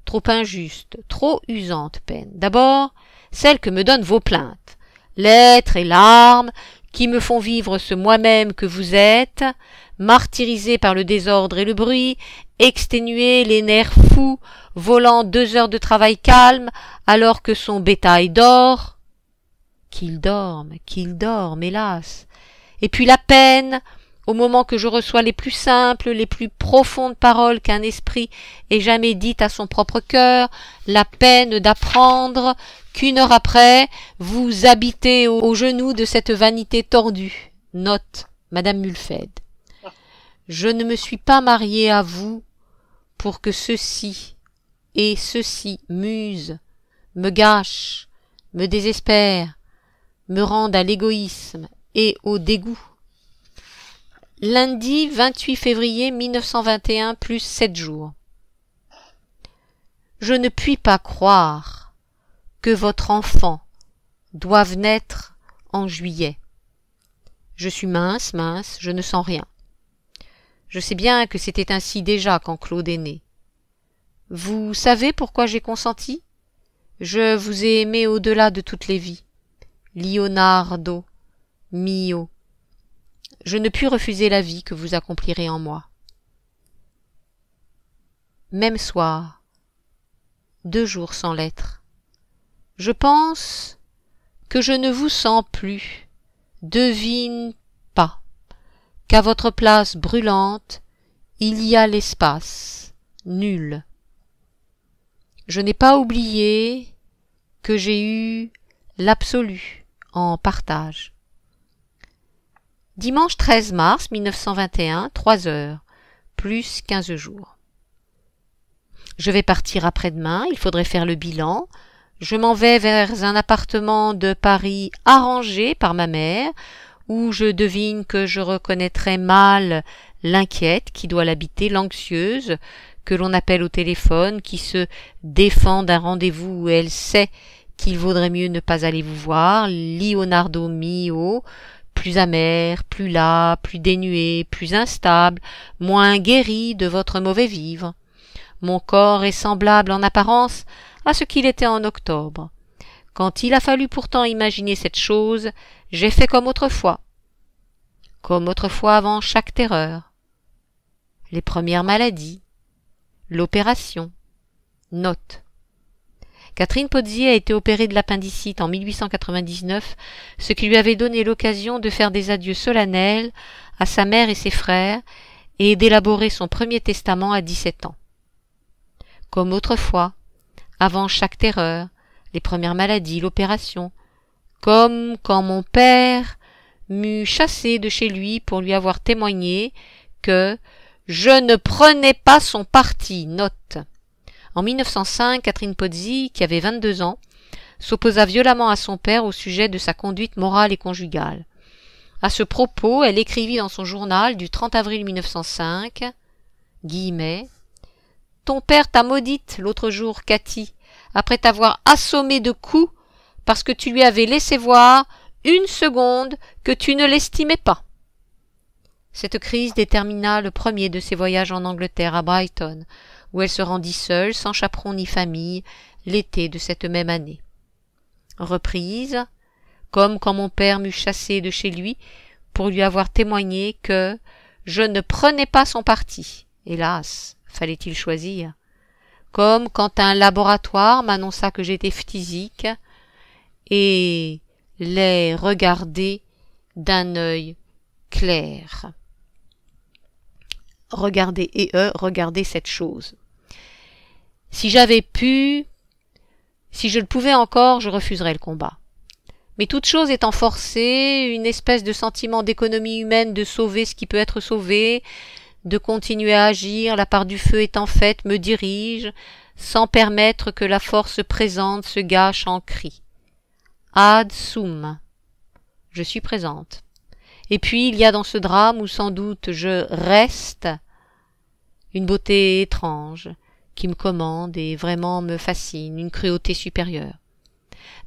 trop injuste, trop usante peine. D'abord, celle que me donnent vos plaintes, lettres et larmes, qui me font vivre ce moi-même que vous êtes, martyrisé par le désordre et le bruit, exténué, les nerfs fous, volant deux heures de travail calme, alors que son bétail dort. Qu'il dorme, qu'il dorme, hélas, et puis la peine, au moment que je reçois les plus simples, les plus profondes paroles qu'un esprit ait jamais dites à son propre cœur, la peine d'apprendre qu'une heure après, vous habitez aux au genoux de cette vanité tordue. Note, Madame Mulfed. Je ne me suis pas mariée à vous pour que ceci et ceci muse, me gâche, me désespère, me rende à l'égoïsme et au dégoût. Lundi 28 février 1921 plus sept jours. Je ne puis pas croire que votre enfant doive naître en juillet. Je suis mince, mince, je ne sens rien. Je sais bien que c'était ainsi déjà quand Claude est né. Vous savez pourquoi j'ai consenti Je vous ai aimé au-delà de toutes les vies. Leonardo, mio. Je ne puis refuser la vie que vous accomplirez en moi. Même soir. Deux jours sans lettre. Je pense que je ne vous sens plus. Devine pas qu'à votre place brûlante, il y a l'espace, nul. Je n'ai pas oublié que j'ai eu l'absolu en partage. Dimanche 13 mars 1921, 3 heures, plus 15 jours. Je vais partir après-demain, il faudrait faire le bilan. Je m'en vais vers un appartement de Paris arrangé par ma mère, où je devine que je reconnaîtrai mal l'inquiète qui doit l'habiter, l'anxieuse, que l'on appelle au téléphone, qui se défend d'un rendez-vous où elle sait qu'il vaudrait mieux ne pas aller vous voir, Leonardo Mio, plus amer, plus las, plus dénué, plus instable, moins guéri de votre mauvais vivre. Mon corps est semblable en apparence à ce qu'il était en octobre. Quand il a fallu pourtant imaginer cette chose, j'ai fait comme autrefois. Comme autrefois avant chaque terreur. Les premières maladies. L'opération. Note. Catherine Pozzi a été opérée de l'appendicite en 1899, ce qui lui avait donné l'occasion de faire des adieux solennels à sa mère et ses frères et d'élaborer son premier testament à 17 ans. Comme autrefois, avant chaque terreur, les premières maladies, l'opération, comme quand mon père m'eut chassé de chez lui pour lui avoir témoigné que je ne prenais pas son parti. Note. En 1905, Catherine Pozzi, qui avait 22 ans, s'opposa violemment à son père au sujet de sa conduite morale et conjugale. À ce propos, elle écrivit dans son journal du 30 avril 1905 Ton père t'a maudite l'autre jour, Cathy, après t'avoir assommé de coups parce que tu lui avais laissé voir une seconde que tu ne l'estimais pas. Cette crise détermina le premier de ses voyages en Angleterre à Brighton, où elle se rendit seule, sans chaperon ni famille, l'été de cette même année. Reprise, comme quand mon père m'eut chassé de chez lui, pour lui avoir témoigné que je ne prenais pas son parti. Hélas, fallait-il choisir. Comme quand un laboratoire m'annonça que j'étais physique, et les regardait d'un œil clair. Regardez et eux, regardez cette chose. Si j'avais pu, si je le pouvais encore, je refuserais le combat. Mais toute chose étant forcée, une espèce de sentiment d'économie humaine de sauver ce qui peut être sauvé, de continuer à agir, la part du feu étant faite, me dirige, sans permettre que la force présente se gâche en cri. Ad sum. Je suis présente. Et puis il y a dans ce drame où sans doute je reste une beauté étrange, qui me commande et vraiment me fascine, une cruauté supérieure.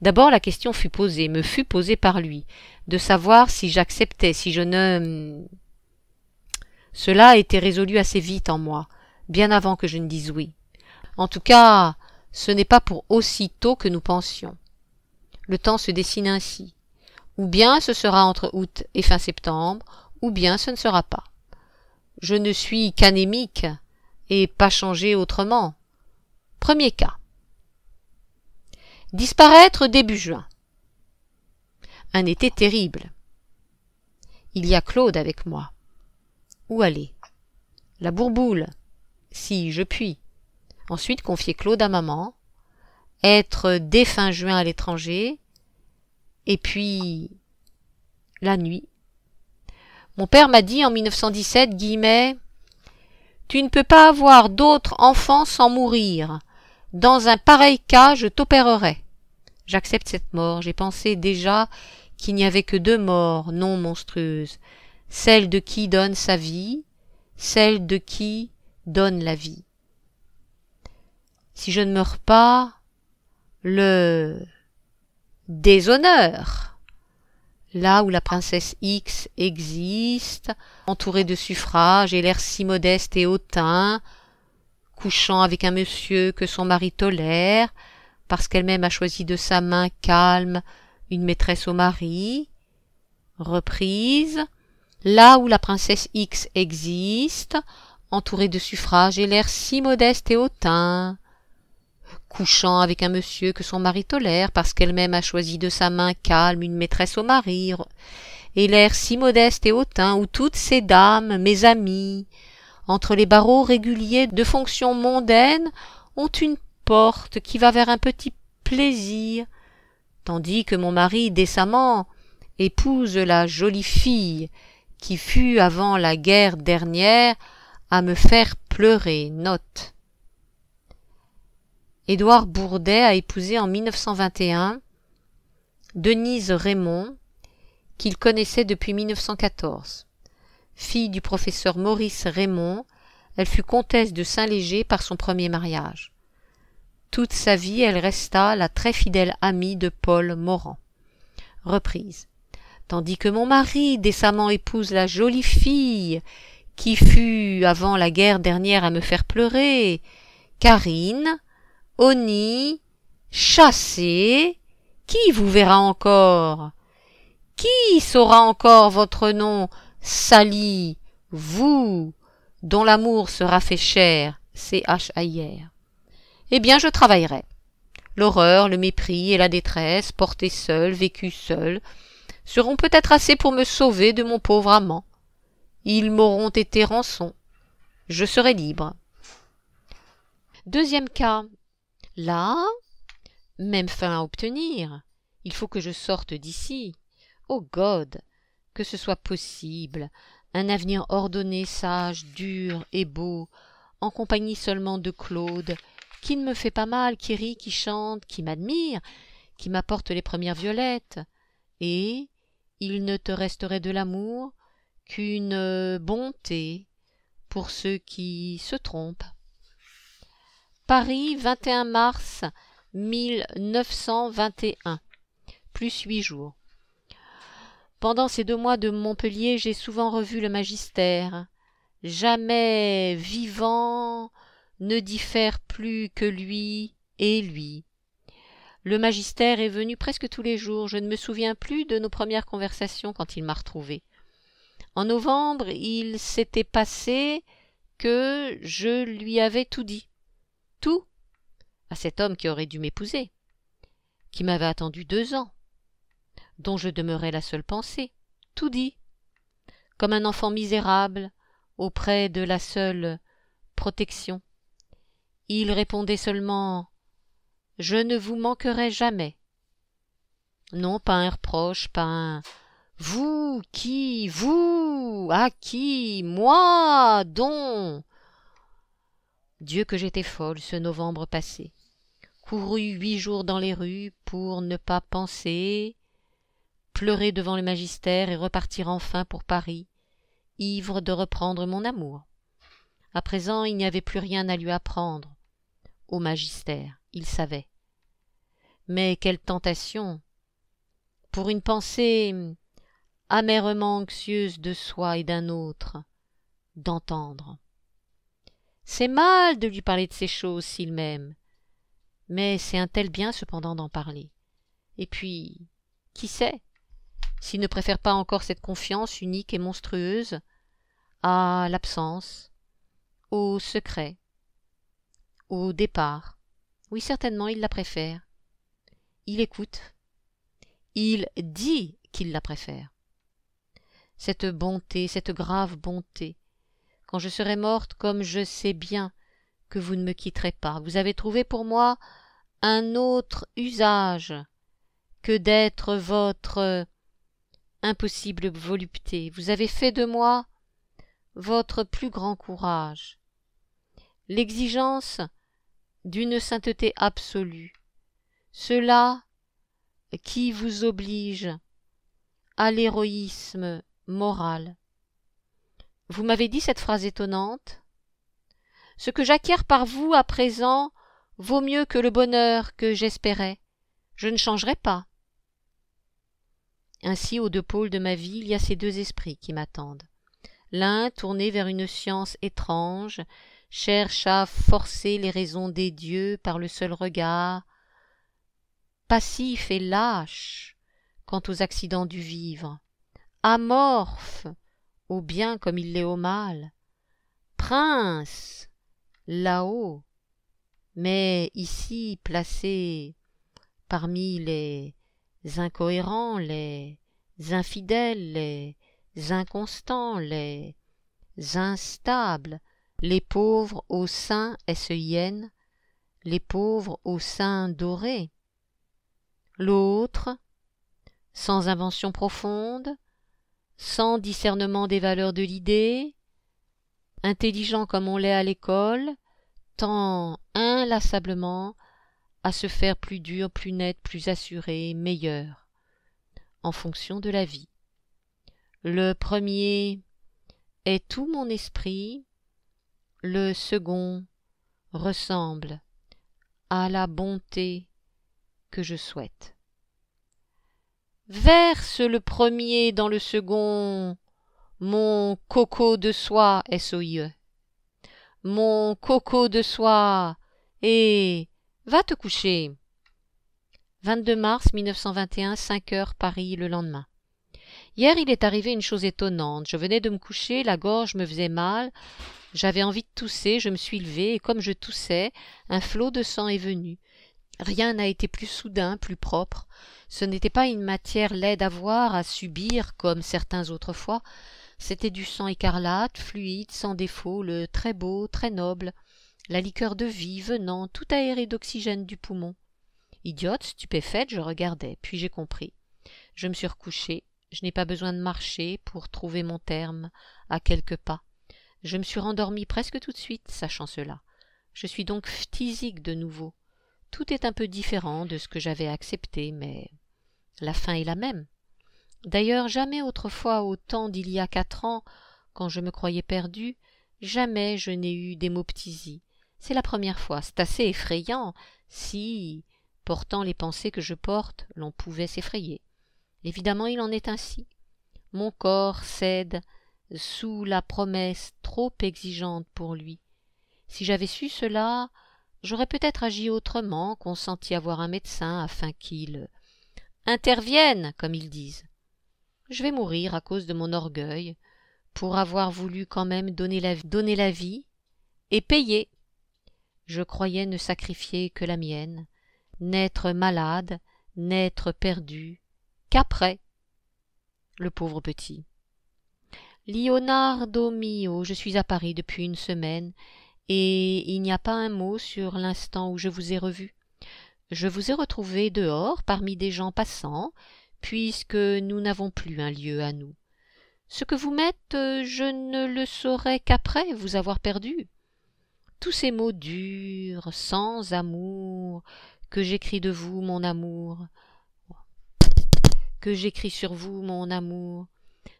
D'abord la question fut posée, me fut posée par lui, de savoir si j'acceptais, si je ne... Hum, cela a été résolu assez vite en moi, bien avant que je ne dise oui. En tout cas, ce n'est pas pour aussitôt que nous pensions. Le temps se dessine ainsi. Ou bien ce sera entre août et fin septembre, ou bien ce ne sera pas. Je ne suis qu'anémique, et pas changer autrement. Premier cas. Disparaître début juin. Un été terrible. Il y a Claude avec moi. Où aller La bourboule, si je puis. Ensuite confier Claude à maman, être dès fin juin à l'étranger, et puis la nuit. Mon père m'a dit en 1917, guillemets, tu ne peux pas avoir d'autres enfants sans mourir. Dans un pareil cas, je t'opérerai. J'accepte cette mort. J'ai pensé déjà qu'il n'y avait que deux morts non monstrueuses. Celle de qui donne sa vie, celle de qui donne la vie. Si je ne meurs pas, le déshonneur là où la princesse X existe, entourée de suffrages et l'air si modeste et hautain, couchant avec un monsieur que son mari tolère, parce qu'elle-même a choisi de sa main calme une maîtresse au mari. Reprise. Là où la princesse X existe, entourée de suffrages et l'air si modeste et hautain, couchant avec un monsieur que son mari tolère parce qu'elle-même a choisi de sa main calme une maîtresse au mari, et l'air si modeste et hautain où toutes ces dames, mes amies, entre les barreaux réguliers de fonctions mondaines, ont une porte qui va vers un petit plaisir, tandis que mon mari décemment épouse la jolie fille qui fut avant la guerre dernière à me faire pleurer note Édouard Bourdet a épousé en 1921 Denise Raymond, qu'il connaissait depuis 1914. Fille du professeur Maurice Raymond, elle fut comtesse de Saint-Léger par son premier mariage. Toute sa vie, elle resta la très fidèle amie de Paul Morand. Reprise. Tandis que mon mari décemment épouse la jolie fille qui fut, avant la guerre dernière, à me faire pleurer, Karine, » Oni, chassé, qui vous verra encore Qui saura encore votre nom sali, vous, dont l'amour sera fait cher, c h Eh bien, je travaillerai. L'horreur, le mépris et la détresse, portés seuls, vécus seuls, seront peut-être assez pour me sauver de mon pauvre amant. Ils m'auront été rançons. Je serai libre. Deuxième cas, Là, même fin à obtenir. Il faut que je sorte d'ici. Oh God Que ce soit possible Un avenir ordonné, sage, dur et beau, en compagnie seulement de Claude, qui ne me fait pas mal, qui rit, qui chante, qui m'admire, qui m'apporte les premières violettes. Et il ne te resterait de l'amour qu'une bonté pour ceux qui se trompent. Paris, 21 mars 1921. Plus huit jours. Pendant ces deux mois de Montpellier, j'ai souvent revu le magistère. Jamais vivant ne diffère plus que lui et lui. Le magistère est venu presque tous les jours. Je ne me souviens plus de nos premières conversations quand il m'a retrouvé. En novembre, il s'était passé que je lui avais tout dit. Tout à cet homme qui aurait dû m'épouser, qui m'avait attendu deux ans, dont je demeurais la seule pensée, tout dit, comme un enfant misérable auprès de la seule protection. Il répondait seulement Je ne vous manquerai jamais. Non, pas un reproche, pas un Vous, qui, vous, à qui, moi, dont Dieu que j'étais folle ce novembre passé. couru huit jours dans les rues pour ne pas penser, pleurer devant le magistère et repartir enfin pour Paris, ivre de reprendre mon amour. À présent, il n'y avait plus rien à lui apprendre. Au magistère, il savait. Mais quelle tentation Pour une pensée amèrement anxieuse de soi et d'un autre, d'entendre c'est mal de lui parler de ces choses s'il m'aime. Mais c'est un tel bien cependant d'en parler. Et puis, qui sait S'il ne préfère pas encore cette confiance unique et monstrueuse à l'absence, au secret, au départ. Oui, certainement, il la préfère. Il écoute. Il dit qu'il la préfère. Cette bonté, cette grave bonté, quand je serai morte, comme je sais bien que vous ne me quitterez pas. Vous avez trouvé pour moi un autre usage que d'être votre impossible volupté. Vous avez fait de moi votre plus grand courage, l'exigence d'une sainteté absolue, cela qui vous oblige à l'héroïsme moral, vous m'avez dit cette phrase étonnante. Ce que j'acquiers par vous à présent vaut mieux que le bonheur que j'espérais. Je ne changerai pas. Ainsi, aux deux pôles de ma vie, il y a ces deux esprits qui m'attendent. L'un, tourné vers une science étrange, cherche à forcer les raisons des dieux par le seul regard, passif et lâche quant aux accidents du vivre, amorphe au bien comme il l'est au mal. Prince là-haut, mais ici placé parmi les incohérents, les infidèles, les inconstants, les instables, les pauvres au sein SEIN, les pauvres au sein doré. L'autre, sans invention profonde, sans discernement des valeurs de l'idée, intelligent comme on l'est à l'école, tend inlassablement à se faire plus dur, plus net, plus assuré, meilleur, en fonction de la vie. Le premier est tout mon esprit, le second ressemble à la bonté que je souhaite. Verse le premier dans le second mon coco de soie SOIE. Mon coco de soie et va te coucher. 22 mars 1921, 5 heures, Paris, le lendemain. Hier, il est arrivé une chose étonnante. Je venais de me coucher, la gorge me faisait mal, j'avais envie de tousser, je me suis levée, et comme je toussais, un flot de sang est venu. Rien n'a été plus soudain, plus propre. Ce n'était pas une matière laide à voir, à subir, comme certains autrefois. C'était du sang écarlate, fluide, sans défaut, le très beau, très noble, la liqueur de vie venant tout aérée d'oxygène du poumon. Idiote, stupéfaite, je regardais, puis j'ai compris. Je me suis recouchée, je n'ai pas besoin de marcher pour trouver mon terme, à quelques pas. Je me suis rendormie presque tout de suite, sachant cela. Je suis donc phthysique de nouveau. Tout est un peu différent de ce que j'avais accepté, mais la fin est la même. D'ailleurs, jamais autrefois, au temps d'il y a quatre ans, quand je me croyais perdue, jamais je n'ai eu d'hémoptysie. C'est la première fois. C'est assez effrayant si, portant les pensées que je porte, l'on pouvait s'effrayer. Évidemment, il en est ainsi. Mon corps cède sous la promesse trop exigeante pour lui. Si j'avais su cela, J'aurais peut-être agi autrement, consenti à voir un médecin afin qu'il intervienne, comme ils disent. Je vais mourir à cause de mon orgueil, pour avoir voulu quand même donner la, donner la vie et payer. Je croyais ne sacrifier que la mienne, n'être malade, n'être perdu, qu'après. Le pauvre petit. Leonardo mio, je suis à Paris depuis une semaine et il n'y a pas un mot sur l'instant où je vous ai revu. Je vous ai retrouvé dehors parmi des gens passants, puisque nous n'avons plus un lieu à nous. Ce que vous mettez, euh, je ne le saurai qu'après vous avoir perdu. Tous ces mots durs, sans amour, que j'écris de vous, mon amour, que j'écris sur vous, mon amour,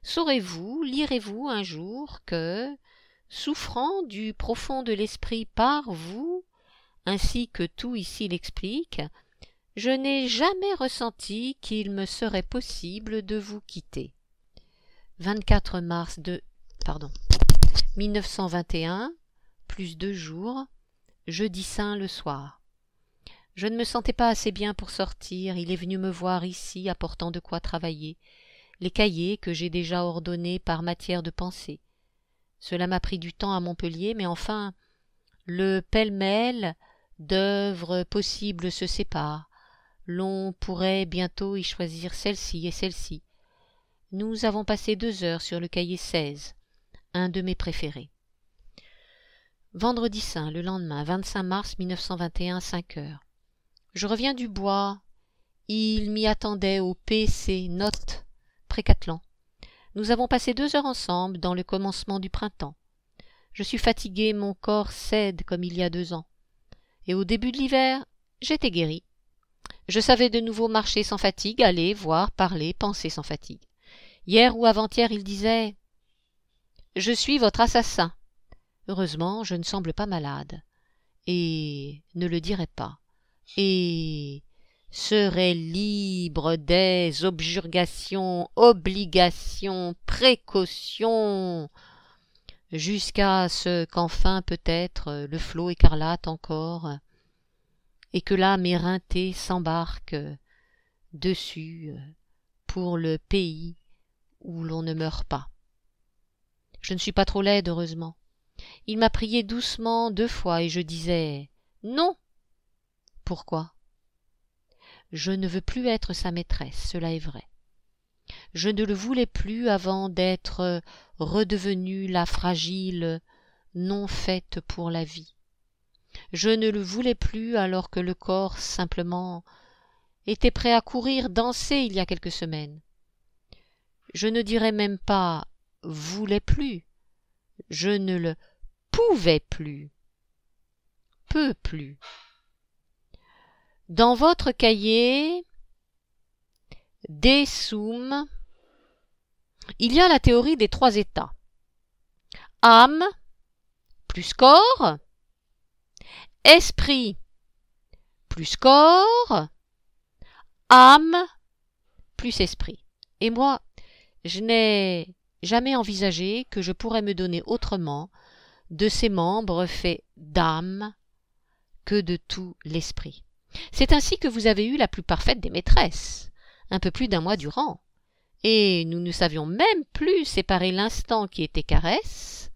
saurez-vous, lirez-vous un jour que, souffrant du profond de l'esprit par vous, ainsi que tout ici l'explique, je n'ai jamais ressenti qu'il me serait possible de vous quitter. 24 mars de, pardon, 1921, plus deux jours, jeudi saint le soir. Je ne me sentais pas assez bien pour sortir, il est venu me voir ici apportant de quoi travailler, les cahiers que j'ai déjà ordonnés par matière de pensée. Cela m'a pris du temps à Montpellier, mais enfin le pêle-mêle d'œuvres possibles se sépare. L'on pourrait bientôt y choisir celle-ci et celle-ci. Nous avons passé deux heures sur le cahier 16, un de mes préférés. Vendredi saint, le lendemain, 25 mars 1921, 5 heures. Je reviens du bois. Il m'y attendait au PC Note, Précatelan. Nous avons passé deux heures ensemble dans le commencement du printemps. Je suis fatiguée, mon corps cède comme il y a deux ans. Et au début de l'hiver, j'étais guérie. Je savais de nouveau marcher sans fatigue, aller, voir, parler, penser sans fatigue. Hier ou avant-hier, il disait Je suis votre assassin. Heureusement, je ne semble pas malade. Et ne le dirai pas. Et serait libre des objurgations, obligations, précautions, jusqu'à ce qu'enfin peut-être le flot écarlate encore, et que l'âme éreintée s'embarque dessus pour le pays où l'on ne meurt pas. Je ne suis pas trop laide, heureusement. Il m'a prié doucement deux fois, et je disais Non. Pourquoi? Je ne veux plus être sa maîtresse, cela est vrai. Je ne le voulais plus avant d'être redevenue la fragile non faite pour la vie. Je ne le voulais plus alors que le corps simplement était prêt à courir danser il y a quelques semaines. Je ne dirais même pas voulais plus, je ne le pouvais plus, peu plus. Dans votre cahier des sum, il y a la théorie des trois états. Âme plus corps, esprit plus corps, âme plus esprit. Et moi, je n'ai jamais envisagé que je pourrais me donner autrement de ces membres faits d'âme que de tout l'esprit. C'est ainsi que vous avez eu la plus parfaite des maîtresses, un peu plus d'un mois durant, et nous ne savions même plus séparer l'instant qui était caresse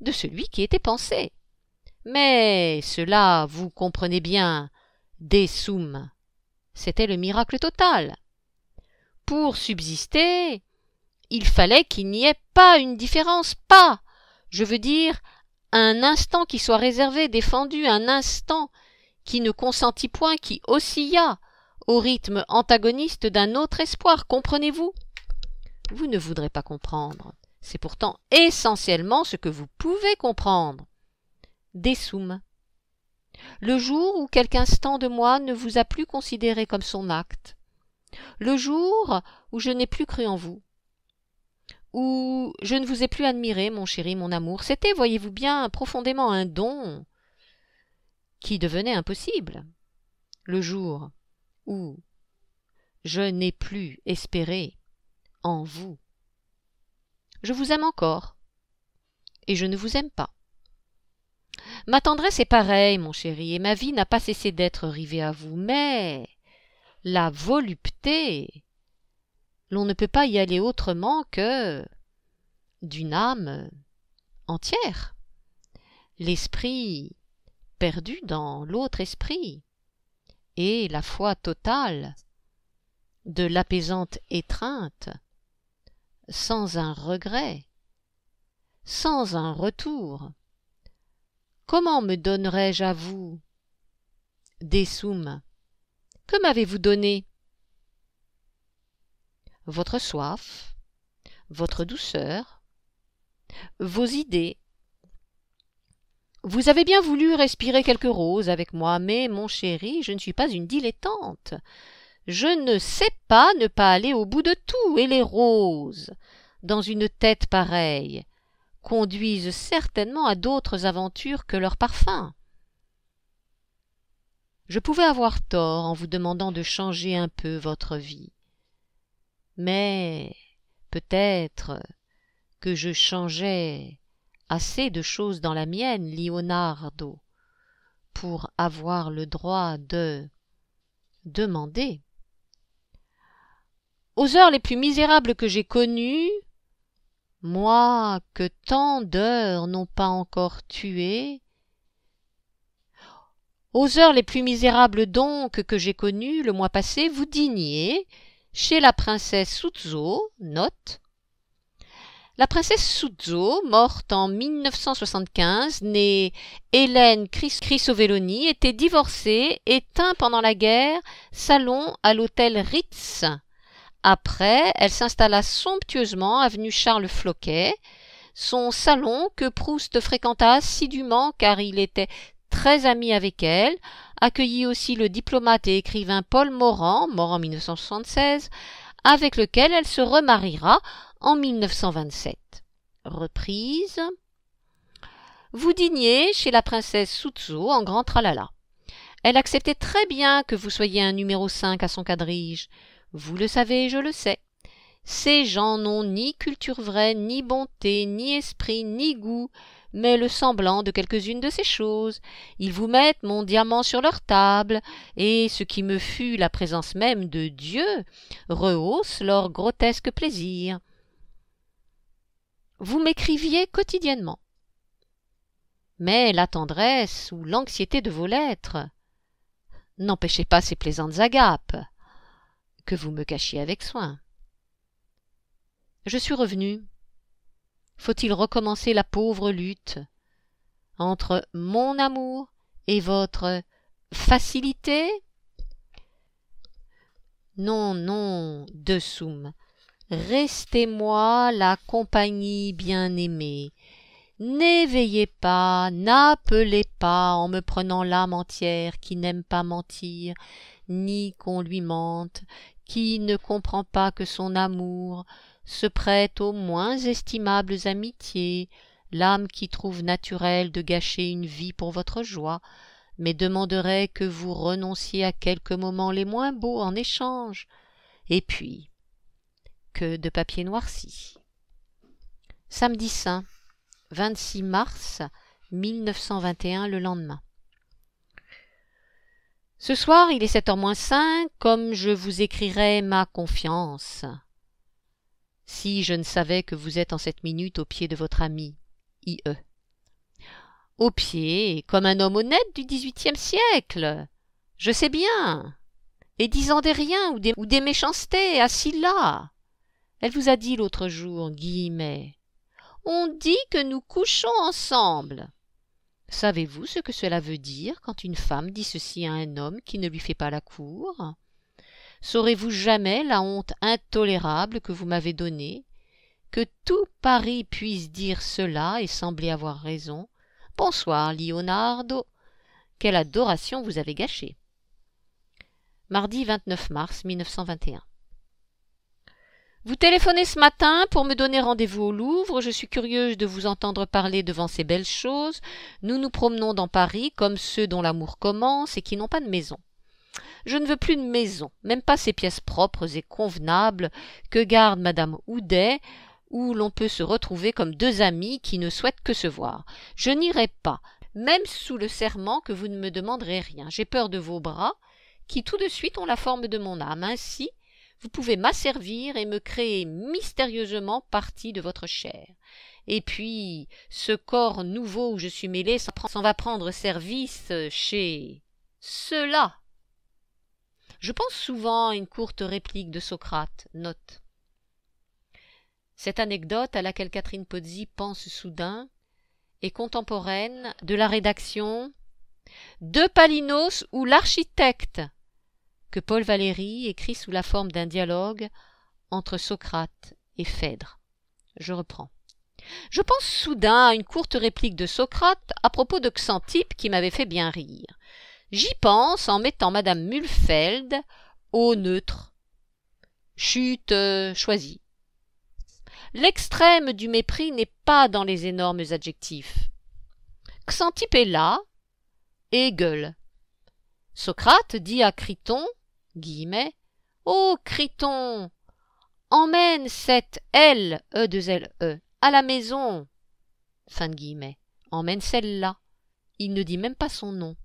de celui qui était pensée. Mais cela, vous comprenez bien, des soumes C'était le miracle total. Pour subsister, il fallait qu'il n'y ait pas une différence, pas, je veux dire, un instant qui soit réservé, défendu, un instant qui ne consentit point, qui oscilla au rythme antagoniste d'un autre espoir, comprenez-vous Vous ne voudrez pas comprendre. C'est pourtant essentiellement ce que vous pouvez comprendre. Dessoum. Le jour où quelque instant de moi ne vous a plus considéré comme son acte. Le jour où je n'ai plus cru en vous. Où je ne vous ai plus admiré, mon chéri, mon amour. C'était, voyez-vous bien, profondément un don qui devenait impossible. Le jour où je n'ai plus espéré en vous. Je vous aime encore, et je ne vous aime pas. Ma tendresse est pareille, mon chéri, et ma vie n'a pas cessé d'être rivée à vous, mais la volupté, l'on ne peut pas y aller autrement que d'une âme entière. L'esprit perdu dans l'autre esprit, et la foi totale de l'apaisante étreinte, sans un regret, sans un retour. Comment me donnerais-je à vous Des soumes Que m'avez-vous donné Votre soif, votre douceur, vos idées, vous avez bien voulu respirer quelques roses avec moi, mais, mon chéri, je ne suis pas une dilettante. Je ne sais pas ne pas aller au bout de tout, et les roses, dans une tête pareille, conduisent certainement à d'autres aventures que leur parfum. Je pouvais avoir tort en vous demandant de changer un peu votre vie. Mais peut-être que je changeais assez de choses dans la mienne Leonardo, pour avoir le droit de demander aux heures les plus misérables que j'ai connues moi que tant d'heures n'ont pas encore tué aux heures les plus misérables donc que j'ai connues le mois passé, vous dîniez chez la princesse Suzzo, note, la princesse Suzo, morte en 1975, née Hélène Crisovelloni, était divorcée et tint pendant la guerre salon à l'hôtel Ritz. Après, elle s'installa somptueusement avenue Charles Floquet, son salon que Proust fréquenta assidûment car il était très ami avec elle, accueillit aussi le diplomate et écrivain Paul Morand, mort en 1976, avec lequel elle se remariera en 1927. Reprise. Vous dîniez chez la princesse Soutso en grand tralala. Elle acceptait très bien que vous soyez un numéro 5 à son quadrige. Vous le savez, je le sais. Ces gens n'ont ni culture vraie, ni bonté, ni esprit, ni goût, mais le semblant de quelques-unes de ces choses. Ils vous mettent mon diamant sur leur table, et ce qui me fut la présence même de Dieu rehausse leur grotesque plaisir vous m'écriviez quotidiennement. Mais la tendresse ou l'anxiété de vos lettres n'empêchez pas ces plaisantes agapes que vous me cachiez avec soin. Je suis revenu. Faut-il recommencer la pauvre lutte entre mon amour et votre facilité Non, non, de Soum, Restez-moi la compagnie bien-aimée. N'éveillez pas, n'appelez pas en me prenant l'âme entière qui n'aime pas mentir, ni qu'on lui mente, qui ne comprend pas que son amour se prête aux moins estimables amitiés, l'âme qui trouve naturel de gâcher une vie pour votre joie, mais demanderait que vous renonciez à quelques moments les moins beaux en échange. Et puis, que de papier noirci. Samedi saint, 26 mars 1921, le lendemain. Ce soir, il est sept h moins 5, comme je vous écrirai ma confiance. Si je ne savais que vous êtes en cette minute au pied de votre ami, I.E. Au pied, comme un homme honnête du XVIIIe siècle. Je sais bien. Et disant des riens ou des, ou des méchancetés, assis là. Elle vous a dit l'autre jour, Guillemet On dit que nous couchons ensemble. Savez-vous ce que cela veut dire quand une femme dit ceci à un homme qui ne lui fait pas la cour Saurez-vous jamais la honte intolérable que vous m'avez donnée Que tout Paris puisse dire cela et sembler avoir raison Bonsoir, Leonardo. Quelle adoration vous avez gâchée. Mardi 29 mars 1921. Vous téléphonez ce matin pour me donner rendez-vous au Louvre. Je suis curieuse de vous entendre parler devant ces belles choses. Nous nous promenons dans Paris comme ceux dont l'amour commence et qui n'ont pas de maison. Je ne veux plus de maison, même pas ces pièces propres et convenables que garde madame Houdet, où l'on peut se retrouver comme deux amis qui ne souhaitent que se voir. Je n'irai pas, même sous le serment que vous ne me demanderez rien. J'ai peur de vos bras, qui tout de suite ont la forme de mon âme. Ainsi, vous pouvez m'asservir et me créer mystérieusement partie de votre chair. Et puis, ce corps nouveau où je suis mêlé s'en va prendre service chez cela. Je pense souvent à une courte réplique de Socrate, note. Cette anecdote à laquelle Catherine Pozzi pense soudain est contemporaine de la rédaction de Palinos ou l'architecte que Paul Valéry écrit sous la forme d'un dialogue entre Socrate et Phèdre. Je reprends. Je pense soudain à une courte réplique de Socrate à propos de Xantippe qui m'avait fait bien rire. J'y pense en mettant Madame Mulfeld au neutre. Chute euh, choisie. L'extrême du mépris n'est pas dans les énormes adjectifs. Xantippe est là et gueule. Socrate dit à Criton Ô Criton, emmène cette L, E, 2 L, E, à la maison. Fin de Emmène celle-là. Il ne dit même pas son nom.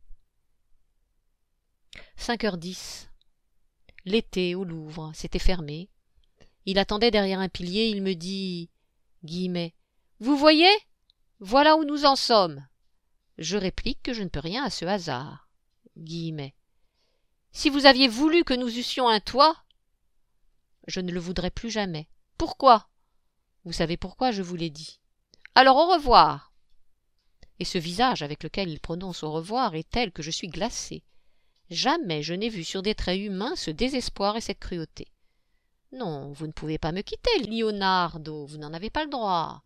5h10. L'été, au Louvre, s'était fermé. Il attendait derrière un pilier, il me dit guillemets, Vous voyez Voilà où nous en sommes. Je réplique que je ne peux rien à ce hasard. Si vous aviez voulu que nous eussions un toit. Je ne le voudrais plus jamais. Pourquoi? Vous savez pourquoi je vous l'ai dit. Alors au revoir. Et ce visage avec lequel il prononce au revoir est tel que je suis glacée. Jamais je n'ai vu sur des traits humains ce désespoir et cette cruauté. Non, vous ne pouvez pas me quitter, Leonardo, vous n'en avez pas le droit.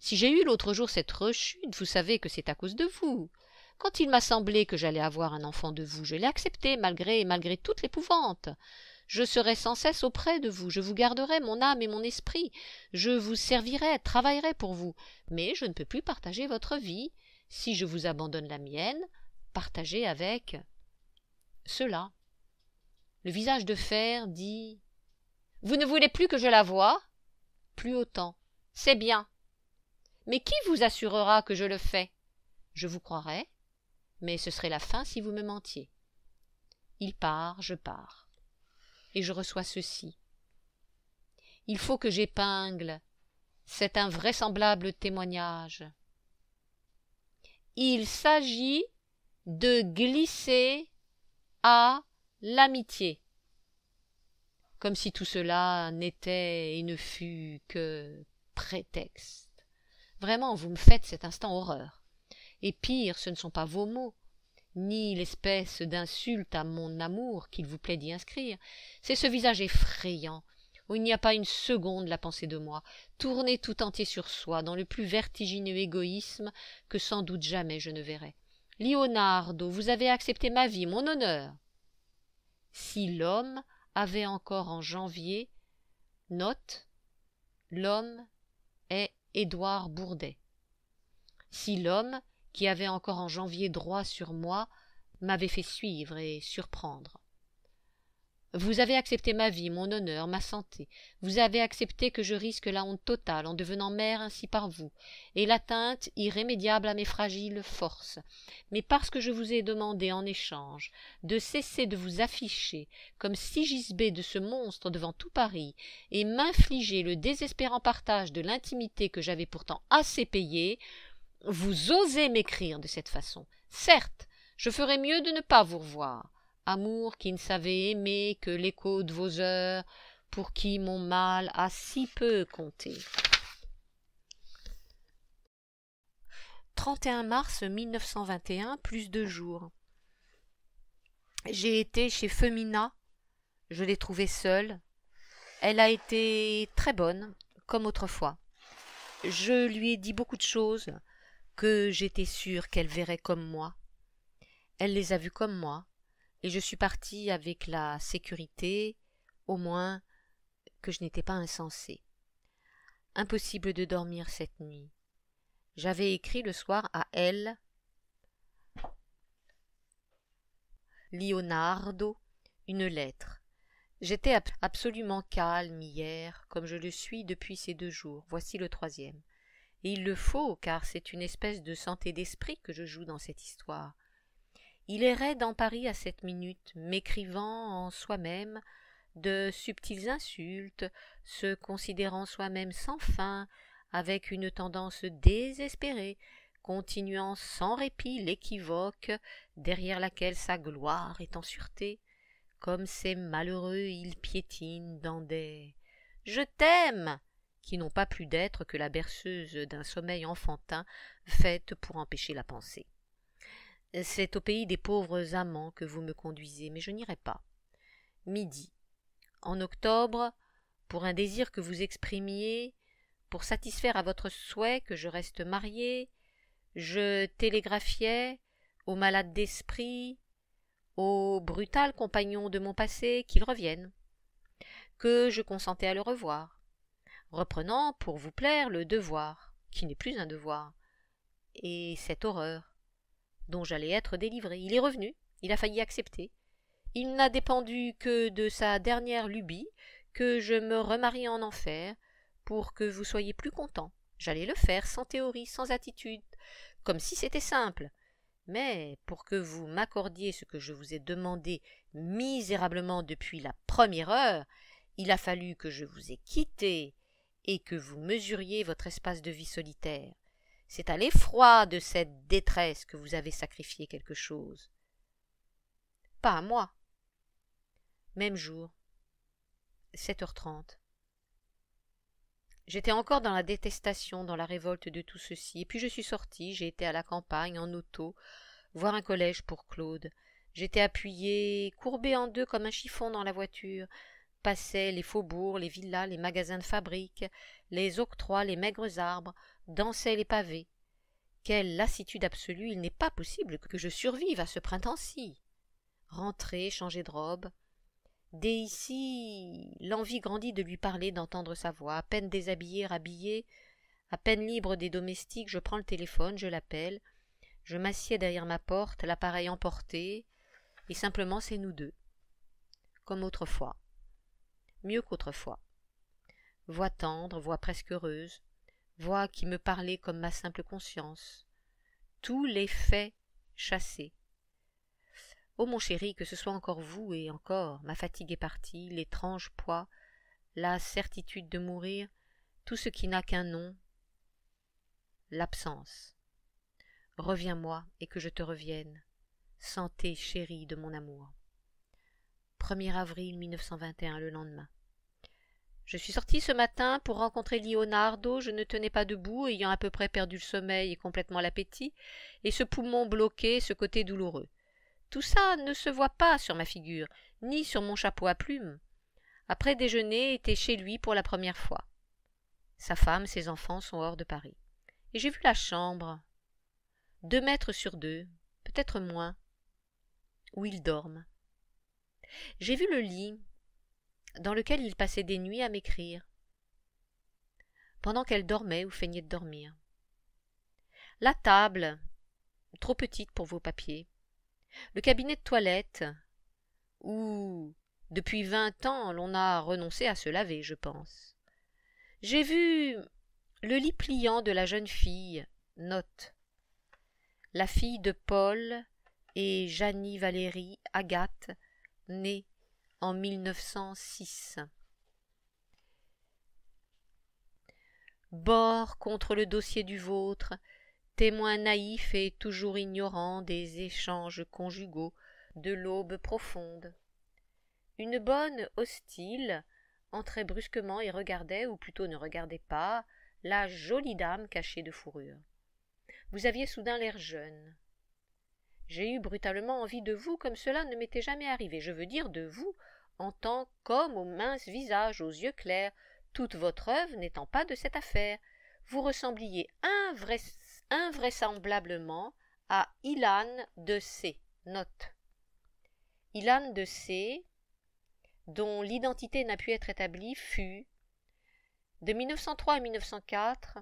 Si j'ai eu l'autre jour cette rechute, vous savez que c'est à cause de vous. Quand il m'a semblé que j'allais avoir un enfant de vous, je l'ai accepté, malgré, et malgré toute l'épouvante. Je serai sans cesse auprès de vous, je vous garderai mon âme et mon esprit, je vous servirai, travaillerai pour vous, mais je ne peux plus partager votre vie. Si je vous abandonne la mienne, partagez avec cela. Le visage de fer dit Vous ne voulez plus que je la voie Plus autant. C'est bien. Mais qui vous assurera que je le fais Je vous croirai, mais ce serait la fin si vous me mentiez. Il part, je pars. Et je reçois ceci. Il faut que j'épingle cet invraisemblable témoignage. Il s'agit de glisser à l'amitié. Comme si tout cela n'était et ne fût que prétexte. Vraiment, vous me faites cet instant horreur et pire ce ne sont pas vos mots ni l'espèce d'insulte à mon amour qu'il vous plaît d'y inscrire c'est ce visage effrayant où il n'y a pas une seconde la pensée de moi tourné tout entier sur soi dans le plus vertigineux égoïsme que sans doute jamais je ne verrai Lionardo, vous avez accepté ma vie, mon honneur. Si l'homme avait encore en janvier, note, l'homme est Édouard Bourdet. Si l'homme qui avait encore en janvier droit sur moi, m'avait fait suivre et surprendre. Vous avez accepté ma vie, mon honneur, ma santé. Vous avez accepté que je risque la honte totale en devenant mère ainsi par vous, et l'atteinte irrémédiable à mes fragiles forces. Mais parce que je vous ai demandé en échange de cesser de vous afficher comme sigisbé de ce monstre devant tout Paris, et m'infliger le désespérant partage de l'intimité que j'avais pourtant assez payée, vous osez m'écrire de cette façon. Certes, je ferais mieux de ne pas vous revoir. Amour qui ne savait aimer que l'écho de vos heures, pour qui mon mal a si peu compté. 31 mars 1921, plus deux jours. J'ai été chez Femina. Je l'ai trouvée seule. Elle a été très bonne, comme autrefois. Je lui ai dit beaucoup de choses que j'étais sûre qu'elle verrait comme moi. Elle les a vus comme moi, et je suis partie avec la sécurité, au moins, que je n'étais pas insensée. Impossible de dormir cette nuit. J'avais écrit le soir à elle Leonardo une lettre. J'étais absolument calme hier, comme je le suis depuis ces deux jours. Voici le troisième et il le faut, car c'est une espèce de santé d'esprit que je joue dans cette histoire. Il errait dans Paris à cette minute, m'écrivant en soi-même de subtiles insultes, se considérant soi-même sans fin, avec une tendance désespérée, continuant sans répit l'équivoque derrière laquelle sa gloire est en sûreté. Comme ces malheureux, il piétine dans des Je t'aime qui n'ont pas plus d'être que la berceuse d'un sommeil enfantin faite pour empêcher la pensée. C'est au pays des pauvres amants que vous me conduisez, mais je n'irai pas. Midi. En octobre, pour un désir que vous exprimiez, pour satisfaire à votre souhait que je reste mariée, je télégraphiais aux malades d'esprit, aux brutales compagnons de mon passé qu'ils reviennent, que je consentais à le revoir, reprenant, pour vous plaire, le devoir, qui n'est plus un devoir, et cette horreur, dont j'allais être délivré. Il est revenu, il a failli accepter. Il n'a dépendu que de sa dernière lubie, que je me remarie en enfer, pour que vous soyez plus content J'allais le faire sans théorie, sans attitude, comme si c'était simple. Mais pour que vous m'accordiez ce que je vous ai demandé misérablement depuis la première heure, il a fallu que je vous ai quitté, et que vous mesuriez votre espace de vie solitaire. C'est à l'effroi de cette détresse que vous avez sacrifié quelque chose. Pas à moi. Même jour. 7h30. J'étais encore dans la détestation, dans la révolte de tout ceci, et puis je suis sortie, j'ai été à la campagne, en auto, voir un collège pour Claude. J'étais appuyée, courbée en deux comme un chiffon dans la voiture passaient les faubourgs, les villas, les magasins de fabrique, les octrois, les maigres arbres, dansaient les pavés. Quelle lassitude absolue Il n'est pas possible que je survive à ce printemps-ci. Rentrer, changer de robe. Dès ici, l'envie grandit de lui parler, d'entendre sa voix. À peine déshabillée, rhabillée, à peine libre des domestiques, je prends le téléphone, je l'appelle. Je m'assieds derrière ma porte, l'appareil emporté, et simplement c'est nous deux. Comme autrefois mieux qu'autrefois. Voix tendre, voix presque heureuse, voix qui me parlait comme ma simple conscience. Tous les faits chassés. Oh mon chéri, que ce soit encore vous et encore, ma fatigue est partie, l'étrange poids, la certitude de mourir, tout ce qui n'a qu'un nom, l'absence. Reviens-moi et que je te revienne. Santé chérie de mon amour. 1er avril 1921, le lendemain. Je suis sortie ce matin pour rencontrer Leonardo, je ne tenais pas debout, ayant à peu près perdu le sommeil et complètement l'appétit, et ce poumon bloqué, ce côté douloureux. Tout ça ne se voit pas sur ma figure, ni sur mon chapeau à plumes. Après déjeuner, était chez lui pour la première fois. Sa femme, ses enfants sont hors de Paris. Et j'ai vu la chambre. Deux mètres sur deux, peut-être moins, où ils dorment, j'ai vu le lit dans lequel il passait des nuits à m'écrire, pendant qu'elle dormait ou feignait de dormir. La table, trop petite pour vos papiers. Le cabinet de toilette, où, depuis vingt ans, l'on a renoncé à se laver, je pense. J'ai vu le lit pliant de la jeune fille, note. La fille de Paul et Janie Valérie, Agathe, né en 1906. Bord contre le dossier du vôtre, témoin naïf et toujours ignorant des échanges conjugaux de l'aube profonde. Une bonne hostile entrait brusquement et regardait, ou plutôt ne regardait pas, la jolie dame cachée de fourrure. Vous aviez soudain l'air jeune, j'ai eu brutalement envie de vous comme cela ne m'était jamais arrivé. Je veux dire de vous en tant qu'homme au mince visage, aux yeux clairs, toute votre œuvre n'étant pas de cette affaire. Vous ressembliez invraisemblablement à Ilan de C. Note. Ilan de C, dont l'identité n'a pu être établie, fut, de 1903 à 1904,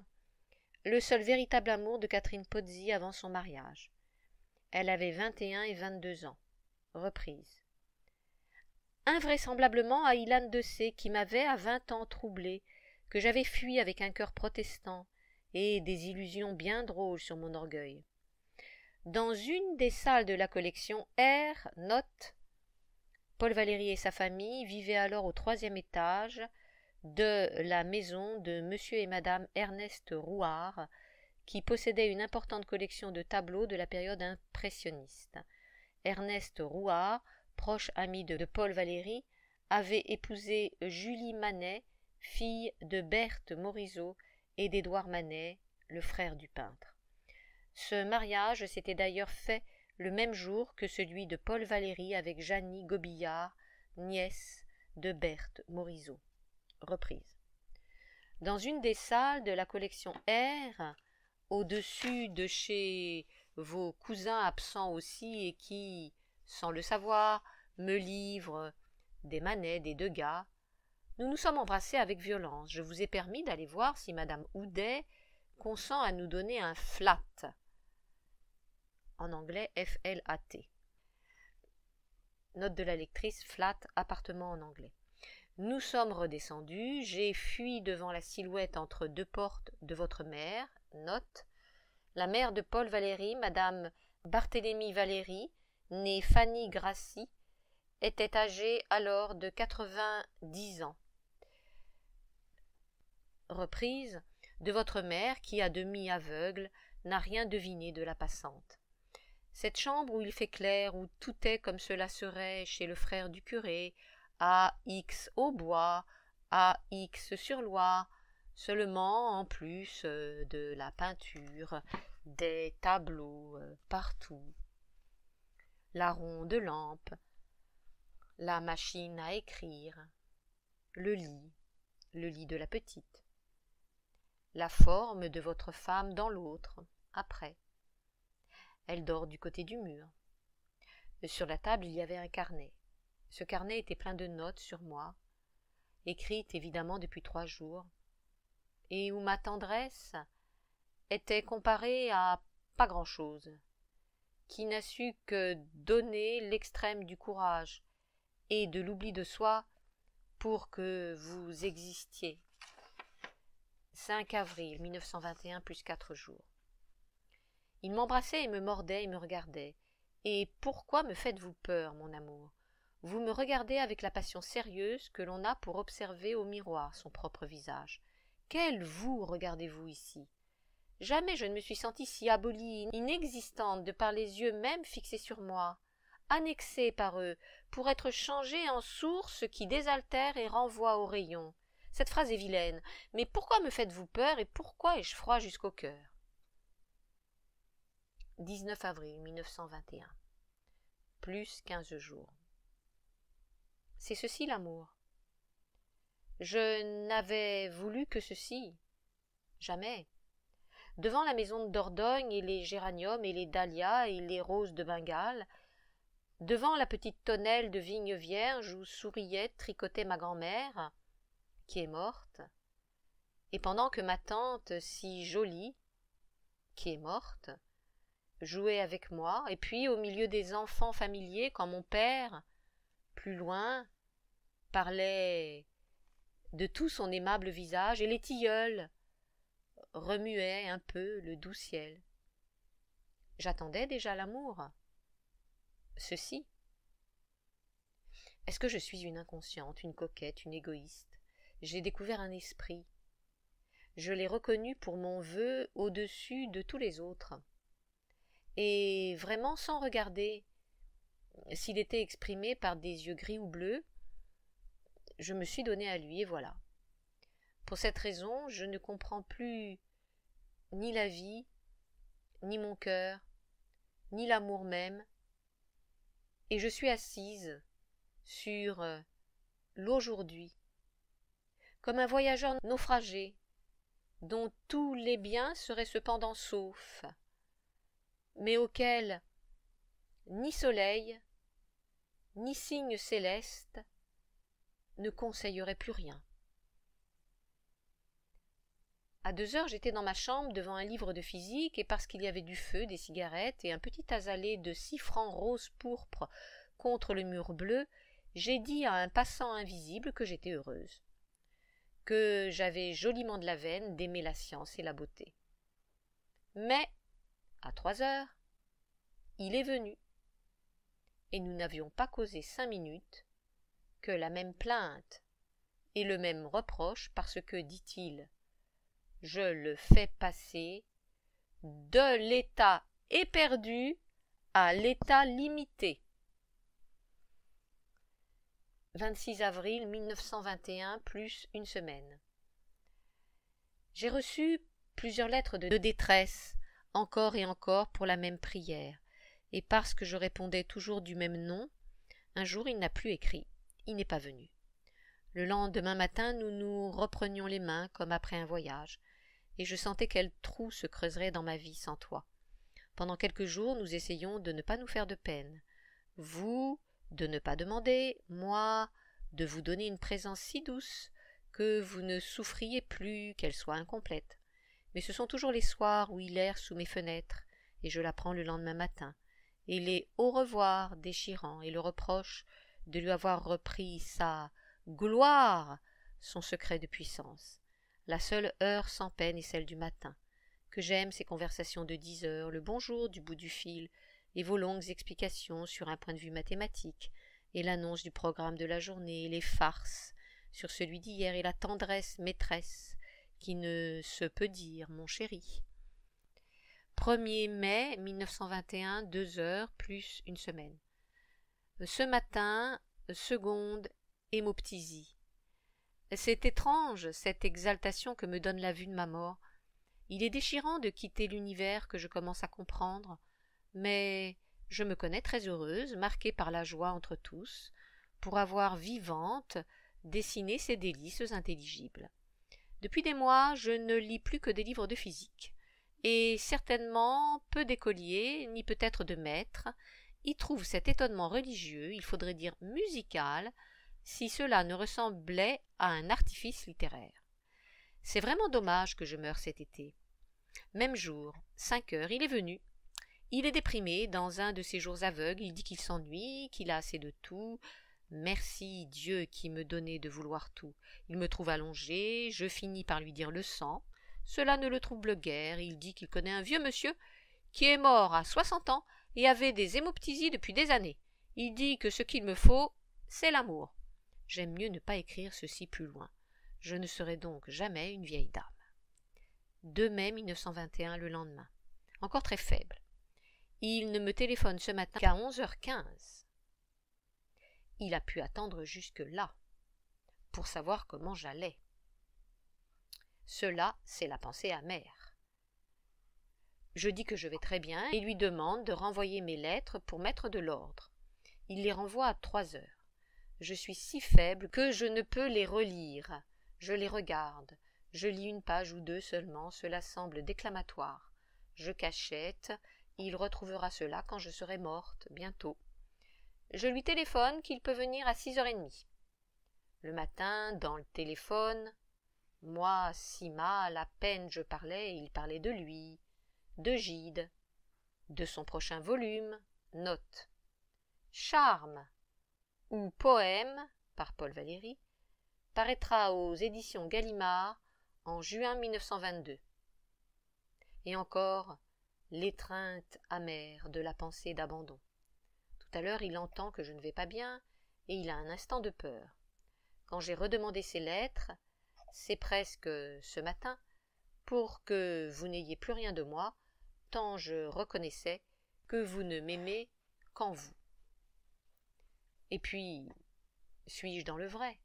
le seul véritable amour de Catherine Pozzi avant son mariage. Elle avait vingt et un et vingt-deux ans. Reprise. Invraisemblablement à Ilan de C, qui m'avait à vingt ans troublé, que j'avais fui avec un cœur protestant et des illusions bien drôles sur mon orgueil. Dans une des salles de la collection R, note Paul Valéry et sa famille vivaient alors au troisième étage de la maison de M. et Madame Ernest Rouard, qui possédait une importante collection de tableaux de la période impressionniste. Ernest Rouard, proche ami de, Paul Valéry, avait épousé Julie Manet, fille de Berthe Morisot et d'Édouard Manet, le frère du peintre. Ce mariage s'était d'ailleurs fait le même jour que celui de Paul Valéry avec Jeannie Gobillard, nièce de Berthe Morisot. Reprise. Dans une des salles de la collection R, au-dessus de chez vos cousins absents aussi et qui, sans le savoir, me livrent des manets, des gars. Nous nous sommes embrassés avec violence. Je vous ai permis d'aller voir si Madame Houdet consent à nous donner un flat. En anglais, F-L-A-T. Note de la lectrice, flat, appartement en anglais. Nous sommes redescendus, j'ai fui devant la silhouette entre deux portes de votre mère, note, la mère de Paul Valéry, Madame Barthélémy Valéry, née Fanny Grassi, était âgée alors de 90 ans. Reprise de votre mère qui, à demi aveugle, n'a rien deviné de la passante. Cette chambre où il fait clair, où tout est comme cela serait chez le frère du curé, à X au bois, à X sur Loire, Seulement, en plus euh, de la peinture, des tableaux euh, partout, la ronde lampe, la machine à écrire, le lit, le lit de la petite, la forme de votre femme dans l'autre, après. Elle dort du côté du mur. Sur la table, il y avait un carnet. Ce carnet était plein de notes sur moi, écrites évidemment depuis trois jours, et où ma tendresse était comparée à pas grand-chose, qui n'a su que donner l'extrême du courage et de l'oubli de soi pour que vous existiez. 5 avril 1921 plus quatre jours. Il m'embrassait et me mordait et me regardait. Et pourquoi me faites-vous peur, mon amour Vous me regardez avec la passion sérieuse que l'on a pour observer au miroir son propre visage. Quel vous regardez-vous ici Jamais je ne me suis sentie si abolie, inexistante, de par les yeux même fixés sur moi, annexée par eux, pour être changée en source qui désaltère et renvoie aux rayons. Cette phrase est vilaine, mais pourquoi me faites-vous peur et pourquoi ai-je froid jusqu'au cœur 19 avril 1921. Plus quinze jours. C'est ceci l'amour. Je n'avais voulu que ceci. Jamais. Devant la maison de Dordogne et les géraniums et les dahlias et les roses de Bengale, devant la petite tonnelle de vigne vierge où souriait, tricotait ma grand-mère, qui est morte, et pendant que ma tante, si jolie, qui est morte, jouait avec moi, et puis au milieu des enfants familiers, quand mon père, plus loin, parlait de tout son aimable visage, et les tilleuls remuaient un peu le doux ciel. J'attendais déjà l'amour. Ceci. Est-ce que je suis une inconsciente, une coquette, une égoïste J'ai découvert un esprit. Je l'ai reconnu pour mon vœu au-dessus de tous les autres. Et vraiment sans regarder s'il était exprimé par des yeux gris ou bleus, je me suis donné à lui, et voilà. Pour cette raison, je ne comprends plus ni la vie, ni mon cœur, ni l'amour même, et je suis assise sur euh, l'aujourd'hui, comme un voyageur naufragé, dont tous les biens seraient cependant saufs, mais auquel ni soleil, ni signe céleste, ne conseillerait plus rien. À deux heures, j'étais dans ma chambre devant un livre de physique, et parce qu'il y avait du feu, des cigarettes et un petit azalé de six francs rose pourpre contre le mur bleu, j'ai dit à un passant invisible que j'étais heureuse, que j'avais joliment de la veine d'aimer la science et la beauté. Mais, à trois heures, il est venu, et nous n'avions pas causé cinq minutes que la même plainte et le même reproche parce que, dit-il, je le fais passer de l'état éperdu à l'état limité. 26 avril 1921 plus une semaine. J'ai reçu plusieurs lettres de détresse, encore et encore pour la même prière, et parce que je répondais toujours du même nom, un jour il n'a plus écrit il n'est pas venu. Le lendemain matin, nous nous reprenions les mains comme après un voyage, et je sentais quel trou se creuserait dans ma vie sans toi. Pendant quelques jours, nous essayons de ne pas nous faire de peine. Vous, de ne pas demander, moi, de vous donner une présence si douce que vous ne souffriez plus qu'elle soit incomplète. Mais ce sont toujours les soirs où il erre sous mes fenêtres, et je la prends le lendemain matin, et les au revoir déchirants et le reproche de lui avoir repris sa gloire, son secret de puissance. La seule heure sans peine est celle du matin. Que j'aime ces conversations de dix heures, le bonjour du bout du fil, et vos longues explications sur un point de vue mathématique, et l'annonce du programme de la journée, les farces sur celui d'hier, et la tendresse maîtresse qui ne se peut dire, mon chéri. 1er mai 1921, deux heures plus une semaine. Ce matin, seconde, hémoptysie. C'est étrange, cette exaltation que me donne la vue de ma mort. Il est déchirant de quitter l'univers que je commence à comprendre, mais je me connais très heureuse, marquée par la joie entre tous, pour avoir vivante dessiné ces délices intelligibles. Depuis des mois, je ne lis plus que des livres de physique, et certainement peu d'écoliers, ni peut-être de maîtres, il trouve cet étonnement religieux, il faudrait dire musical, si cela ne ressemblait à un artifice littéraire. C'est vraiment dommage que je meure cet été. Même jour, cinq heures, il est venu. Il est déprimé, dans un de ses jours aveugles, il dit qu'il s'ennuie, qu'il a assez de tout. Merci Dieu qui me donnait de vouloir tout. Il me trouve allongé, je finis par lui dire le sang. Cela ne le trouble guère, il dit qu'il connaît un vieux monsieur qui est mort à soixante ans et avait des hémoptysies depuis des années. Il dit que ce qu'il me faut, c'est l'amour. J'aime mieux ne pas écrire ceci plus loin. Je ne serai donc jamais une vieille dame. 2 mai 1921, le lendemain. Encore très faible. Il ne me téléphone ce matin qu'à 11h15. Il a pu attendre jusque-là pour savoir comment j'allais. Cela, c'est la pensée amère. Je dis que je vais très bien et lui demande de renvoyer mes lettres pour mettre de l'ordre. Il les renvoie à trois heures. Je suis si faible que je ne peux les relire. Je les regarde. Je lis une page ou deux seulement, cela semble déclamatoire. Je cachette. Il retrouvera cela quand je serai morte, bientôt. Je lui téléphone qu'il peut venir à six heures et demie. Le matin, dans le téléphone, moi, si mal, à peine je parlais, il parlait de lui de Gide, de son prochain volume, Note. Charme ou Poème par Paul Valéry paraîtra aux éditions Gallimard en juin 1922. Et encore l'étreinte amère de la pensée d'abandon. Tout à l'heure, il entend que je ne vais pas bien et il a un instant de peur. Quand j'ai redemandé ses lettres, c'est presque ce matin, pour que vous n'ayez plus rien de moi, tant je reconnaissais que vous ne m'aimez qu'en vous. Et puis, suis-je dans le vrai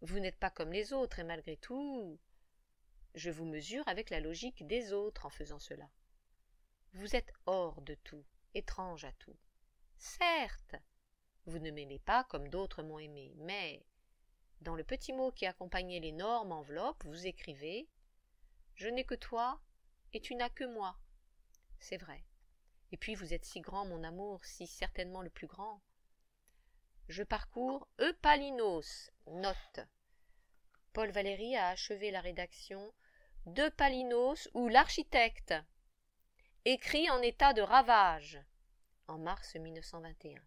Vous n'êtes pas comme les autres, et malgré tout, je vous mesure avec la logique des autres en faisant cela. Vous êtes hors de tout, étrange à tout. Certes, vous ne m'aimez pas comme d'autres m'ont aimé, mais dans le petit mot qui accompagnait l'énorme enveloppe, vous écrivez Je n'ai que toi et tu n'as que moi. C'est vrai. Et puis vous êtes si grand, mon amour, si certainement le plus grand. Je parcours Eupalinos, note. Paul Valéry a achevé la rédaction de Palinos ou l'architecte, écrit en état de ravage en mars 1921.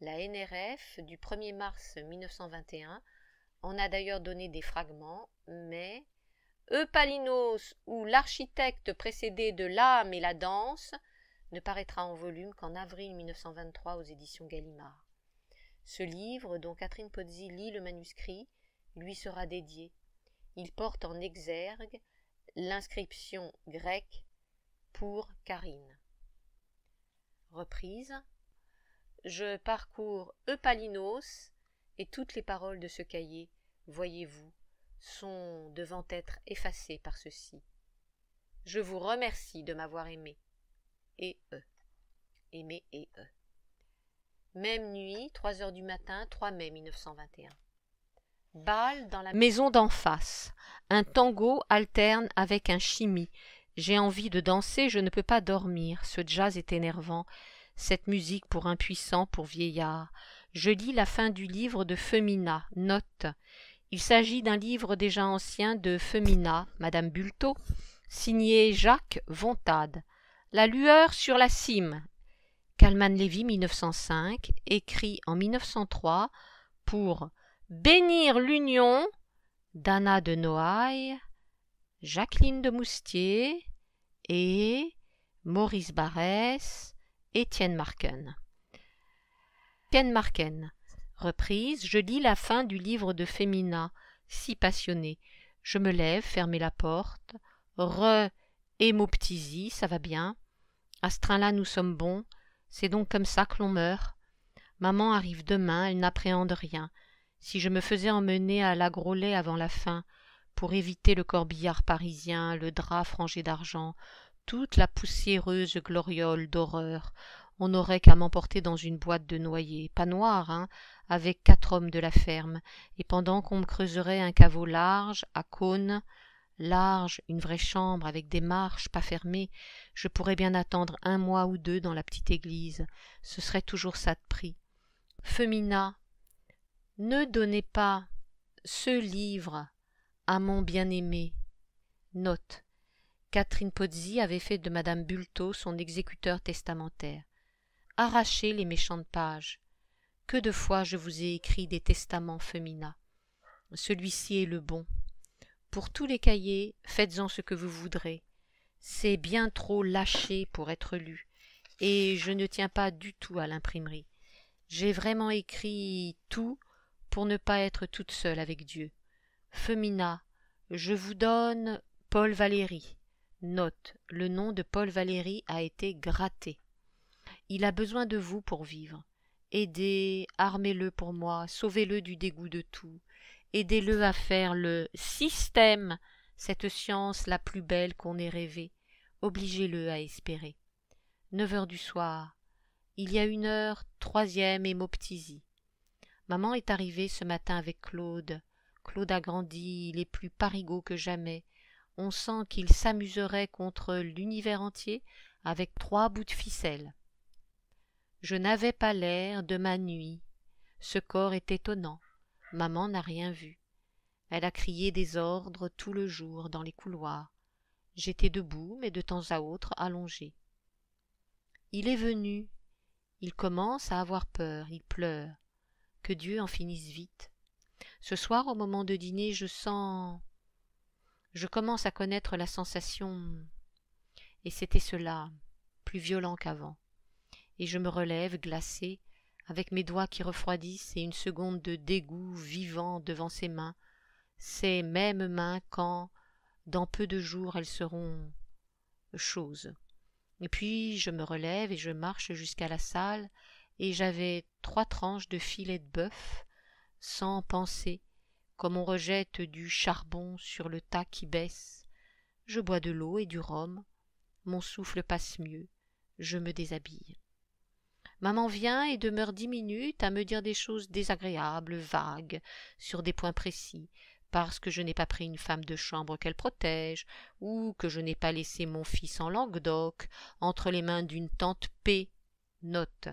La NRF du 1er mars 1921 en a d'ailleurs donné des fragments, mais Eupalinos ou l'architecte précédé de l'âme et la danse ne paraîtra en volume qu'en avril 1923 aux éditions Gallimard. Ce livre, dont Catherine Pozzi lit le manuscrit, lui sera dédié. Il porte en exergue l'inscription grecque pour Karine. Reprise. Je parcours Eupalinos et toutes les paroles de ce cahier, voyez-vous, sont devant être effacés par ceci. Je vous remercie de m'avoir aimé. Et eux. Aimé et eux. Même nuit, 3 heures du matin, 3 mai 1921. Bal dans la maison d'en face. Un tango alterne avec un chimie. J'ai envie de danser, je ne peux pas dormir. Ce jazz est énervant. Cette musique pour impuissant, pour vieillard. Je lis la fin du livre de Femina, note. Il s'agit d'un livre déjà ancien de Femina, Madame Bulto, signé Jacques Vontade. La lueur sur la cime. Calman Lévy, 1905, écrit en 1903 pour Bénir l'union d'Anna de Noailles, Jacqueline de Moustier et Maurice Barrès, Étienne Marken. Marken. Reprise. je lis la fin du livre de Fémina, si passionné. Je me lève, ferme la porte. Re hémoptysie, ça va bien. À ce train-là, nous sommes bons. C'est donc comme ça que l'on meurt. Maman arrive demain, elle n'appréhende rien. Si je me faisais emmener à la Grolet avant la fin, pour éviter le corbillard parisien, le drap frangé d'argent, toute la poussiéreuse gloriole d'horreur, on n'aurait qu'à m'emporter dans une boîte de noyer, pas noire, hein, avec quatre hommes de la ferme, et pendant qu'on me creuserait un caveau large, à cône, large, une vraie chambre, avec des marches, pas fermées, je pourrais bien attendre un mois ou deux dans la petite église. Ce serait toujours ça de prix. Femina, ne donnez pas ce livre à mon bien-aimé. Note. Catherine Pozzi avait fait de Madame Bulto son exécuteur testamentaire arraché les méchantes pages. Que de fois je vous ai écrit des testaments femina. Celui-ci est le bon. Pour tous les cahiers, faites-en ce que vous voudrez. C'est bien trop lâché pour être lu, et je ne tiens pas du tout à l'imprimerie. J'ai vraiment écrit tout pour ne pas être toute seule avec Dieu. Femina, je vous donne Paul Valéry. Note, le nom de Paul Valéry a été gratté. Il a besoin de vous pour vivre. Aidez, armez-le pour moi, sauvez-le du dégoût de tout, aidez-le à faire le système, cette science la plus belle qu'on ait rêvée, obligez-le à espérer. Neuf heures du soir. Il y a une heure, troisième hémoptysie. Maman est arrivée ce matin avec Claude. Claude a grandi, il est plus parigot que jamais. On sent qu'il s'amuserait contre l'univers entier avec trois bouts de ficelle. Je n'avais pas l'air de ma nuit. Ce corps est étonnant. Maman n'a rien vu. Elle a crié des ordres tout le jour dans les couloirs. J'étais debout, mais de temps à autre allongé. Il est venu. Il commence à avoir peur, il pleure. Que Dieu en finisse vite. Ce soir, au moment de dîner, je sens. Je commence à connaître la sensation. Et c'était cela, plus violent qu'avant et je me relève glacé, avec mes doigts qui refroidissent et une seconde de dégoût vivant devant ses mains, ces mêmes mains quand, dans peu de jours, elles seront choses. Et puis je me relève et je marche jusqu'à la salle, et j'avais trois tranches de filet de bœuf, sans penser, comme on rejette du charbon sur le tas qui baisse. Je bois de l'eau et du rhum, mon souffle passe mieux, je me déshabille. Maman vient et demeure dix minutes à me dire des choses désagréables, vagues, sur des points précis, parce que je n'ai pas pris une femme de chambre qu'elle protège, ou que je n'ai pas laissé mon fils en Languedoc, entre les mains d'une tante P. Note.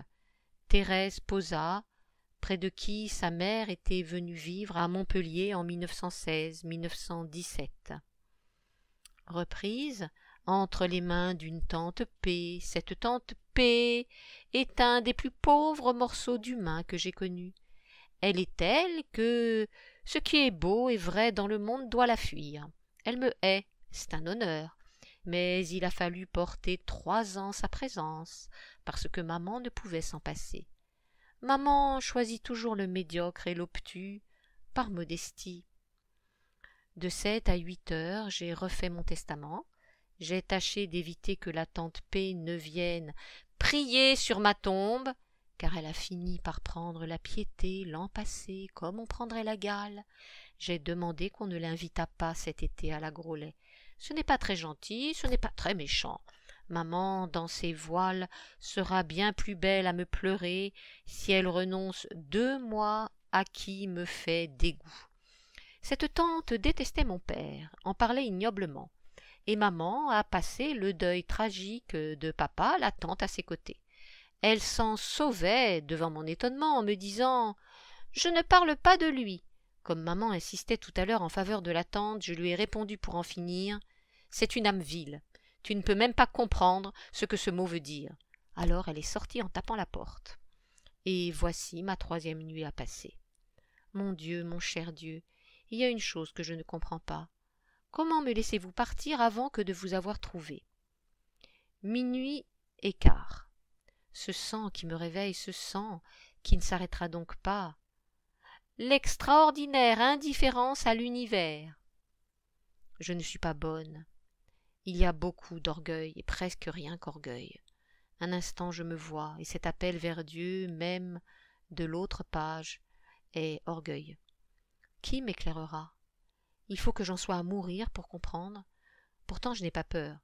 Thérèse Posa, près de qui sa mère était venue vivre à Montpellier en 1916-1917. Reprise entre les mains d'une tante P. Cette tante P est un des plus pauvres morceaux d'humain que j'ai connus. Elle est telle que ce qui est beau et vrai dans le monde doit la fuir. Elle me hait, c'est un honneur. Mais il a fallu porter trois ans sa présence, parce que maman ne pouvait s'en passer. Maman choisit toujours le médiocre et l'obtus, par modestie. De sept à huit heures, j'ai refait mon testament, j'ai tâché d'éviter que la tante P ne vienne prier sur ma tombe, car elle a fini par prendre la piété l'an passé, comme on prendrait la gale. J'ai demandé qu'on ne l'invitât pas cet été à la Grolet. Ce n'est pas très gentil, ce n'est pas très méchant. Maman, dans ses voiles, sera bien plus belle à me pleurer si elle renonce deux mois à qui me fait dégoût. Cette tante détestait mon père, en parlait ignoblement et maman a passé le deuil tragique de papa, la tante, à ses côtés. Elle s'en sauvait devant mon étonnement en me disant Je ne parle pas de lui. Comme maman insistait tout à l'heure en faveur de la tante, je lui ai répondu pour en finir C'est une âme vile. Tu ne peux même pas comprendre ce que ce mot veut dire. Alors elle est sortie en tapant la porte. Et voici ma troisième nuit à passer. Mon Dieu, mon cher Dieu, il y a une chose que je ne comprends pas. Comment me laissez-vous partir avant que de vous avoir trouvé Minuit et quart. Ce sang qui me réveille, ce sang qui ne s'arrêtera donc pas. L'extraordinaire indifférence à l'univers. Je ne suis pas bonne. Il y a beaucoup d'orgueil et presque rien qu'orgueil. Un instant je me vois, et cet appel vers Dieu, même de l'autre page, est orgueil. Qui m'éclairera il faut que j'en sois à mourir pour comprendre. Pourtant, je n'ai pas peur.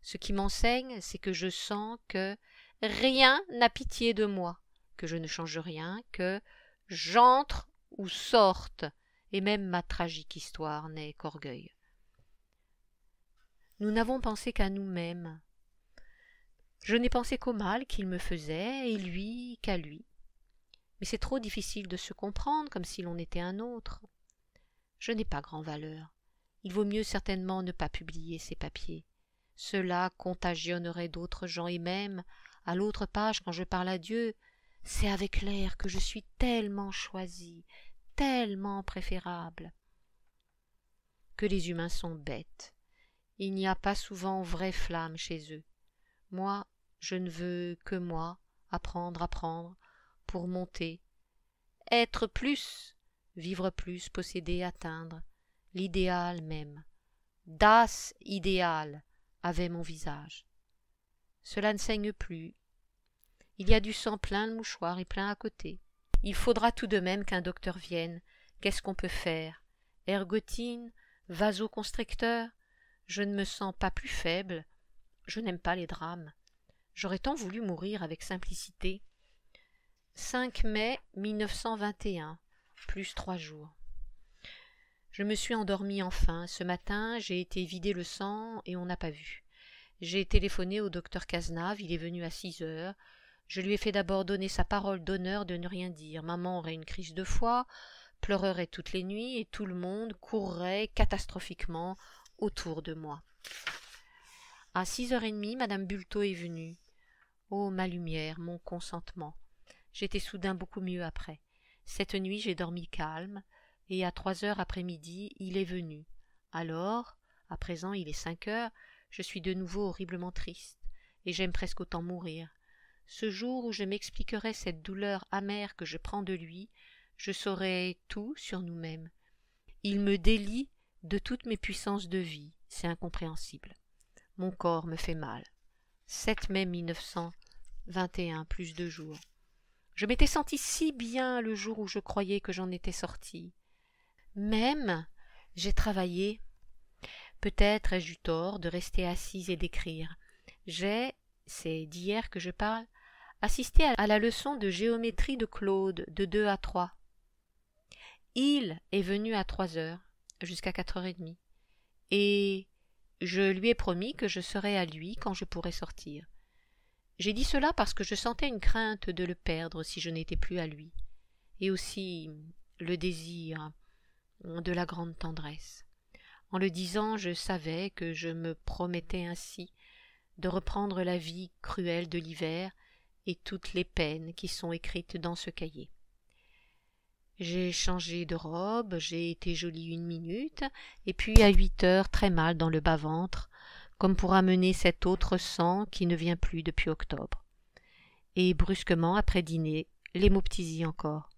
Ce qui m'enseigne, c'est que je sens que rien n'a pitié de moi, que je ne change rien, que j'entre ou sorte, et même ma tragique histoire n'est qu'orgueil. Nous n'avons pensé qu'à nous-mêmes. Je n'ai pensé qu'au mal qu'il me faisait, et lui qu'à lui. Mais c'est trop difficile de se comprendre comme si l'on était un autre je n'ai pas grand valeur. Il vaut mieux certainement ne pas publier ces papiers. Cela contagionnerait d'autres gens et même, à l'autre page, quand je parle à Dieu, c'est avec l'air que je suis tellement choisi, tellement préférable. Que les humains sont bêtes. Il n'y a pas souvent vraie flamme chez eux. Moi, je ne veux que moi, apprendre, apprendre, pour monter. Être plus, vivre plus, posséder, atteindre, l'idéal même. Das idéal avait mon visage. Cela ne saigne plus. Il y a du sang plein le mouchoir et plein à côté. Il faudra tout de même qu'un docteur vienne. Qu'est-ce qu'on peut faire Ergotine Vasoconstricteur Je ne me sens pas plus faible. Je n'aime pas les drames. J'aurais tant voulu mourir avec simplicité. 5 mai 1921 plus trois jours. Je me suis endormie enfin. Ce matin, j'ai été vider le sang et on n'a pas vu. J'ai téléphoné au docteur Cazenave, il est venu à six heures. Je lui ai fait d'abord donner sa parole d'honneur de ne rien dire. Maman aurait une crise de foi, pleurerait toutes les nuits et tout le monde courrait catastrophiquement autour de moi. À six heures et demie, Madame Bulto est venue. Oh, ma lumière, mon consentement. J'étais soudain beaucoup mieux après. Cette nuit j'ai dormi calme, et à trois heures après midi il est venu. Alors, à présent il est cinq heures, je suis de nouveau horriblement triste, et j'aime presque autant mourir. Ce jour où je m'expliquerai cette douleur amère que je prends de lui, je saurai tout sur nous mêmes. Il me délie de toutes mes puissances de vie, c'est incompréhensible. Mon corps me fait mal. 7 mai 1921, plus deux jours. Je m'étais sentie si bien le jour où je croyais que j'en étais sortie. Même, j'ai travaillé. Peut-être ai-je eu tort de rester assise et d'écrire. J'ai, c'est d'hier que je parle, assisté à la leçon de géométrie de Claude de deux à trois. Il est venu à trois heures, jusqu'à quatre heures et demie, et je lui ai promis que je serai à lui quand je pourrais sortir. J'ai dit cela parce que je sentais une crainte de le perdre si je n'étais plus à lui, et aussi le désir de la grande tendresse. En le disant, je savais que je me promettais ainsi de reprendre la vie cruelle de l'hiver et toutes les peines qui sont écrites dans ce cahier. J'ai changé de robe, j'ai été jolie une minute, et puis à huit heures, très mal dans le bas-ventre, comme pour amener cet autre sang qui ne vient plus depuis octobre. Et brusquement, après dîner, l'hémoptysie encore.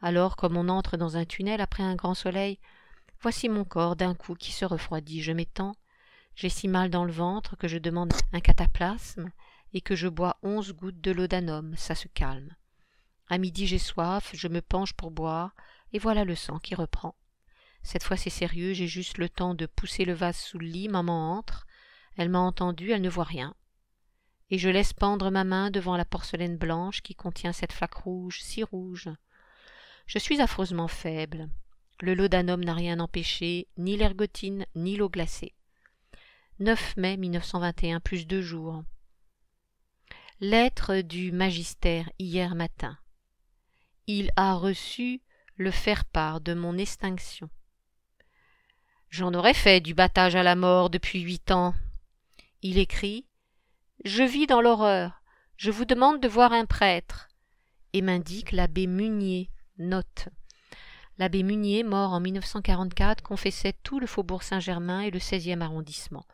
Alors, comme on entre dans un tunnel après un grand soleil, voici mon corps d'un coup qui se refroidit. Je m'étends, j'ai si mal dans le ventre que je demande un cataplasme et que je bois onze gouttes de laudanum, ça se calme. À midi j'ai soif, je me penche pour boire, et voilà le sang qui reprend. Cette fois c'est sérieux, j'ai juste le temps de pousser le vase sous le lit, maman entre, elle m'a entendu, elle ne voit rien. Et je laisse pendre ma main devant la porcelaine blanche qui contient cette flaque rouge, si rouge. Je suis affreusement faible. Le laudanum n'a rien empêché, ni l'ergotine, ni l'eau glacée. 9 mai 1921, plus deux jours. Lettre du magistère hier matin. Il a reçu le faire-part de mon extinction. J'en aurais fait du battage à la mort depuis huit ans, il écrit Je vis dans l'horreur. Je vous demande de voir un prêtre. Et m'indique l'abbé Munier. Note. L'abbé Munier, mort en 1944, confessait tout le faubourg Saint-Germain et le 16e arrondissement.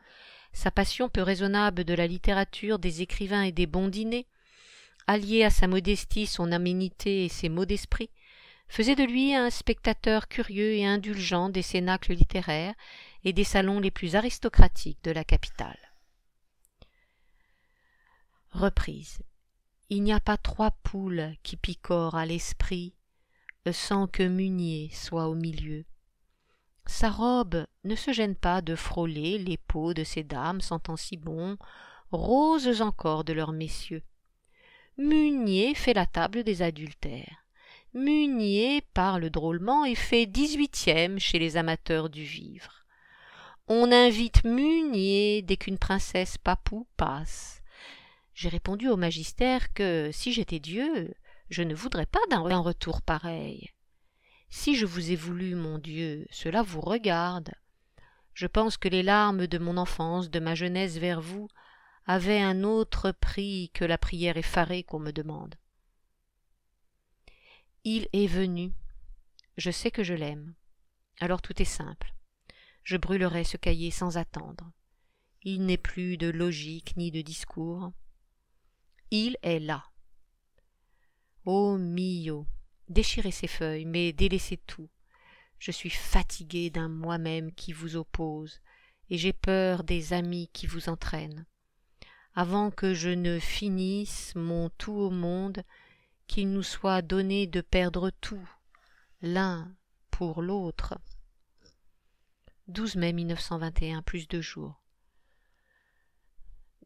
Sa passion peu raisonnable de la littérature, des écrivains et des bons dîners, alliée à sa modestie, son aménité et ses mots d'esprit, faisait de lui un spectateur curieux et indulgent des cénacles littéraires et des salons les plus aristocratiques de la capitale. Reprise. Il n'y a pas trois poules qui picorent à l'esprit sans que Munier soit au milieu. Sa robe ne se gêne pas de frôler les peaux de ces dames sentant si bon, roses encore de leurs messieurs. Munier fait la table des adultères. Munier parle drôlement et fait dix-huitième chez les amateurs du vivre. On invite Munier dès qu'une princesse papou passe. J'ai répondu au magistère que, si j'étais Dieu, je ne voudrais pas d'un retour pareil. Si je vous ai voulu, mon Dieu, cela vous regarde. Je pense que les larmes de mon enfance, de ma jeunesse vers vous, avaient un autre prix que la prière effarée qu'on me demande. Il est venu. Je sais que je l'aime. Alors tout est simple. Je brûlerai ce cahier sans attendre. Il n'est plus de logique ni de discours. Il est là. Oh mio, déchirez ces feuilles, mais délaissez tout. Je suis fatigué d'un moi-même qui vous oppose, et j'ai peur des amis qui vous entraînent. Avant que je ne finisse mon tout au monde, qu'il nous soit donné de perdre tout, l'un pour l'autre. 12 mai 1921, plus de jours.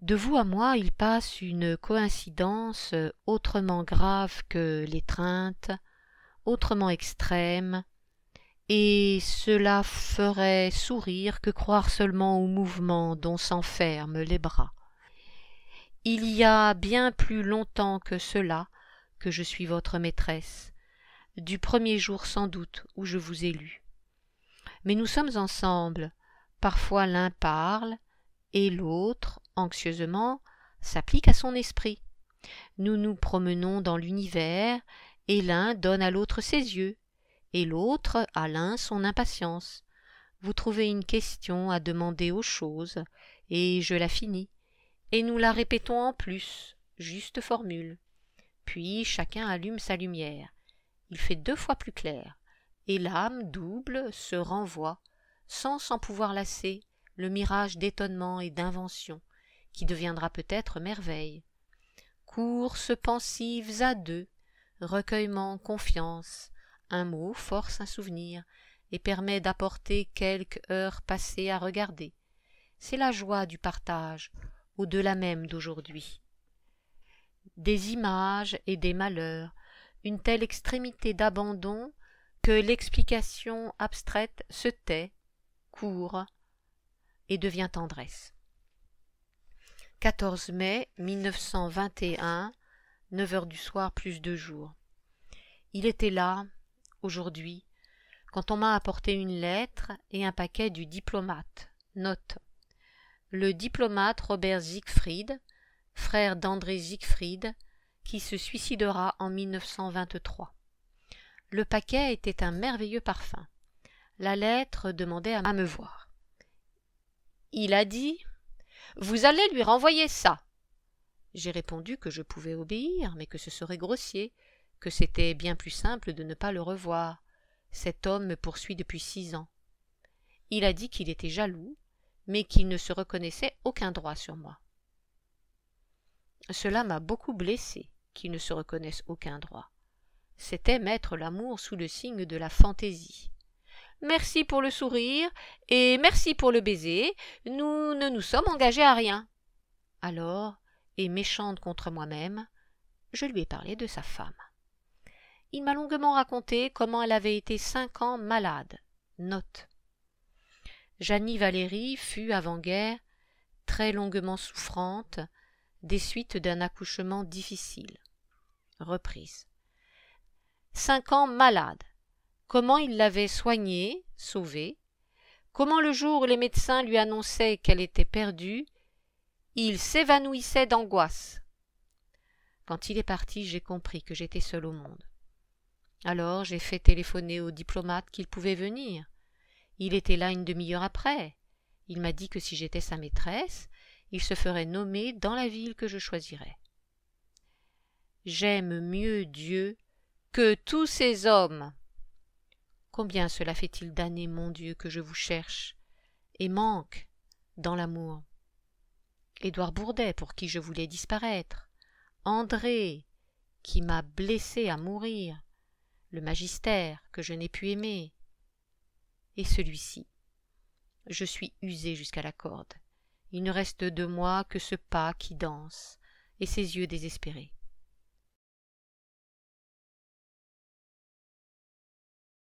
De vous à moi, il passe une coïncidence euh, autrement grave que l'étreinte, autrement extrême, et cela ferait sourire que croire seulement au mouvement dont s'enferment les bras. Il y a bien plus longtemps que cela que je suis votre maîtresse, du premier jour sans doute où je vous ai lu. Mais nous sommes ensemble, parfois l'un parle, et l'autre, anxieusement s'applique à son esprit. Nous nous promenons dans l'univers, et l'un donne à l'autre ses yeux, et l'autre à l'un son impatience. Vous trouvez une question à demander aux choses, et je la finis, et nous la répétons en plus, juste formule. Puis chacun allume sa lumière. Il fait deux fois plus clair, et l'âme double se renvoie, sans s'en pouvoir lasser, le mirage d'étonnement et d'invention qui deviendra peut-être merveille. Courses pensives à deux, recueillement, confiance, un mot force un souvenir, et permet d'apporter quelques heures passées à regarder. C'est la joie du partage, au-delà même d'aujourd'hui. Des images et des malheurs, une telle extrémité d'abandon que l'explication abstraite se tait, court et devient tendresse. 14 mai 1921, 9 heures du soir plus deux jours. Il était là, aujourd'hui, quand on m'a apporté une lettre et un paquet du diplomate. Note. Le diplomate Robert Siegfried, frère d'André Siegfried, qui se suicidera en 1923. Le paquet était un merveilleux parfum. La lettre demandait à me voir. Il a dit vous allez lui renvoyer ça. J'ai répondu que je pouvais obéir, mais que ce serait grossier, que c'était bien plus simple de ne pas le revoir. Cet homme me poursuit depuis six ans. Il a dit qu'il était jaloux, mais qu'il ne se reconnaissait aucun droit sur moi. Cela m'a beaucoup blessé qu'il ne se reconnaisse aucun droit. C'était mettre l'amour sous le signe de la fantaisie merci pour le sourire et merci pour le baiser, nous ne nous sommes engagés à rien. Alors, et méchante contre moi-même, je lui ai parlé de sa femme. Il m'a longuement raconté comment elle avait été cinq ans malade. Note. Jeannie Valérie fut, avant-guerre, très longuement souffrante des suites d'un accouchement difficile. Reprise. Cinq ans malade comment il l'avait soignée, sauvée, comment le jour où les médecins lui annonçaient qu'elle était perdue, il s'évanouissait d'angoisse. Quand il est parti, j'ai compris que j'étais seule au monde. Alors j'ai fait téléphoner au diplomate qu'il pouvait venir. Il était là une demi-heure après. Il m'a dit que si j'étais sa maîtresse, il se ferait nommer dans la ville que je choisirais. J'aime mieux Dieu que tous ces hommes Combien cela fait-il d'années, mon Dieu, que je vous cherche et manque dans l'amour Édouard Bourdet, pour qui je voulais disparaître André, qui m'a blessé à mourir le magistère, que je n'ai pu aimer et celui-ci. Je suis usé jusqu'à la corde. Il ne reste de moi que ce pas qui danse et ses yeux désespérés.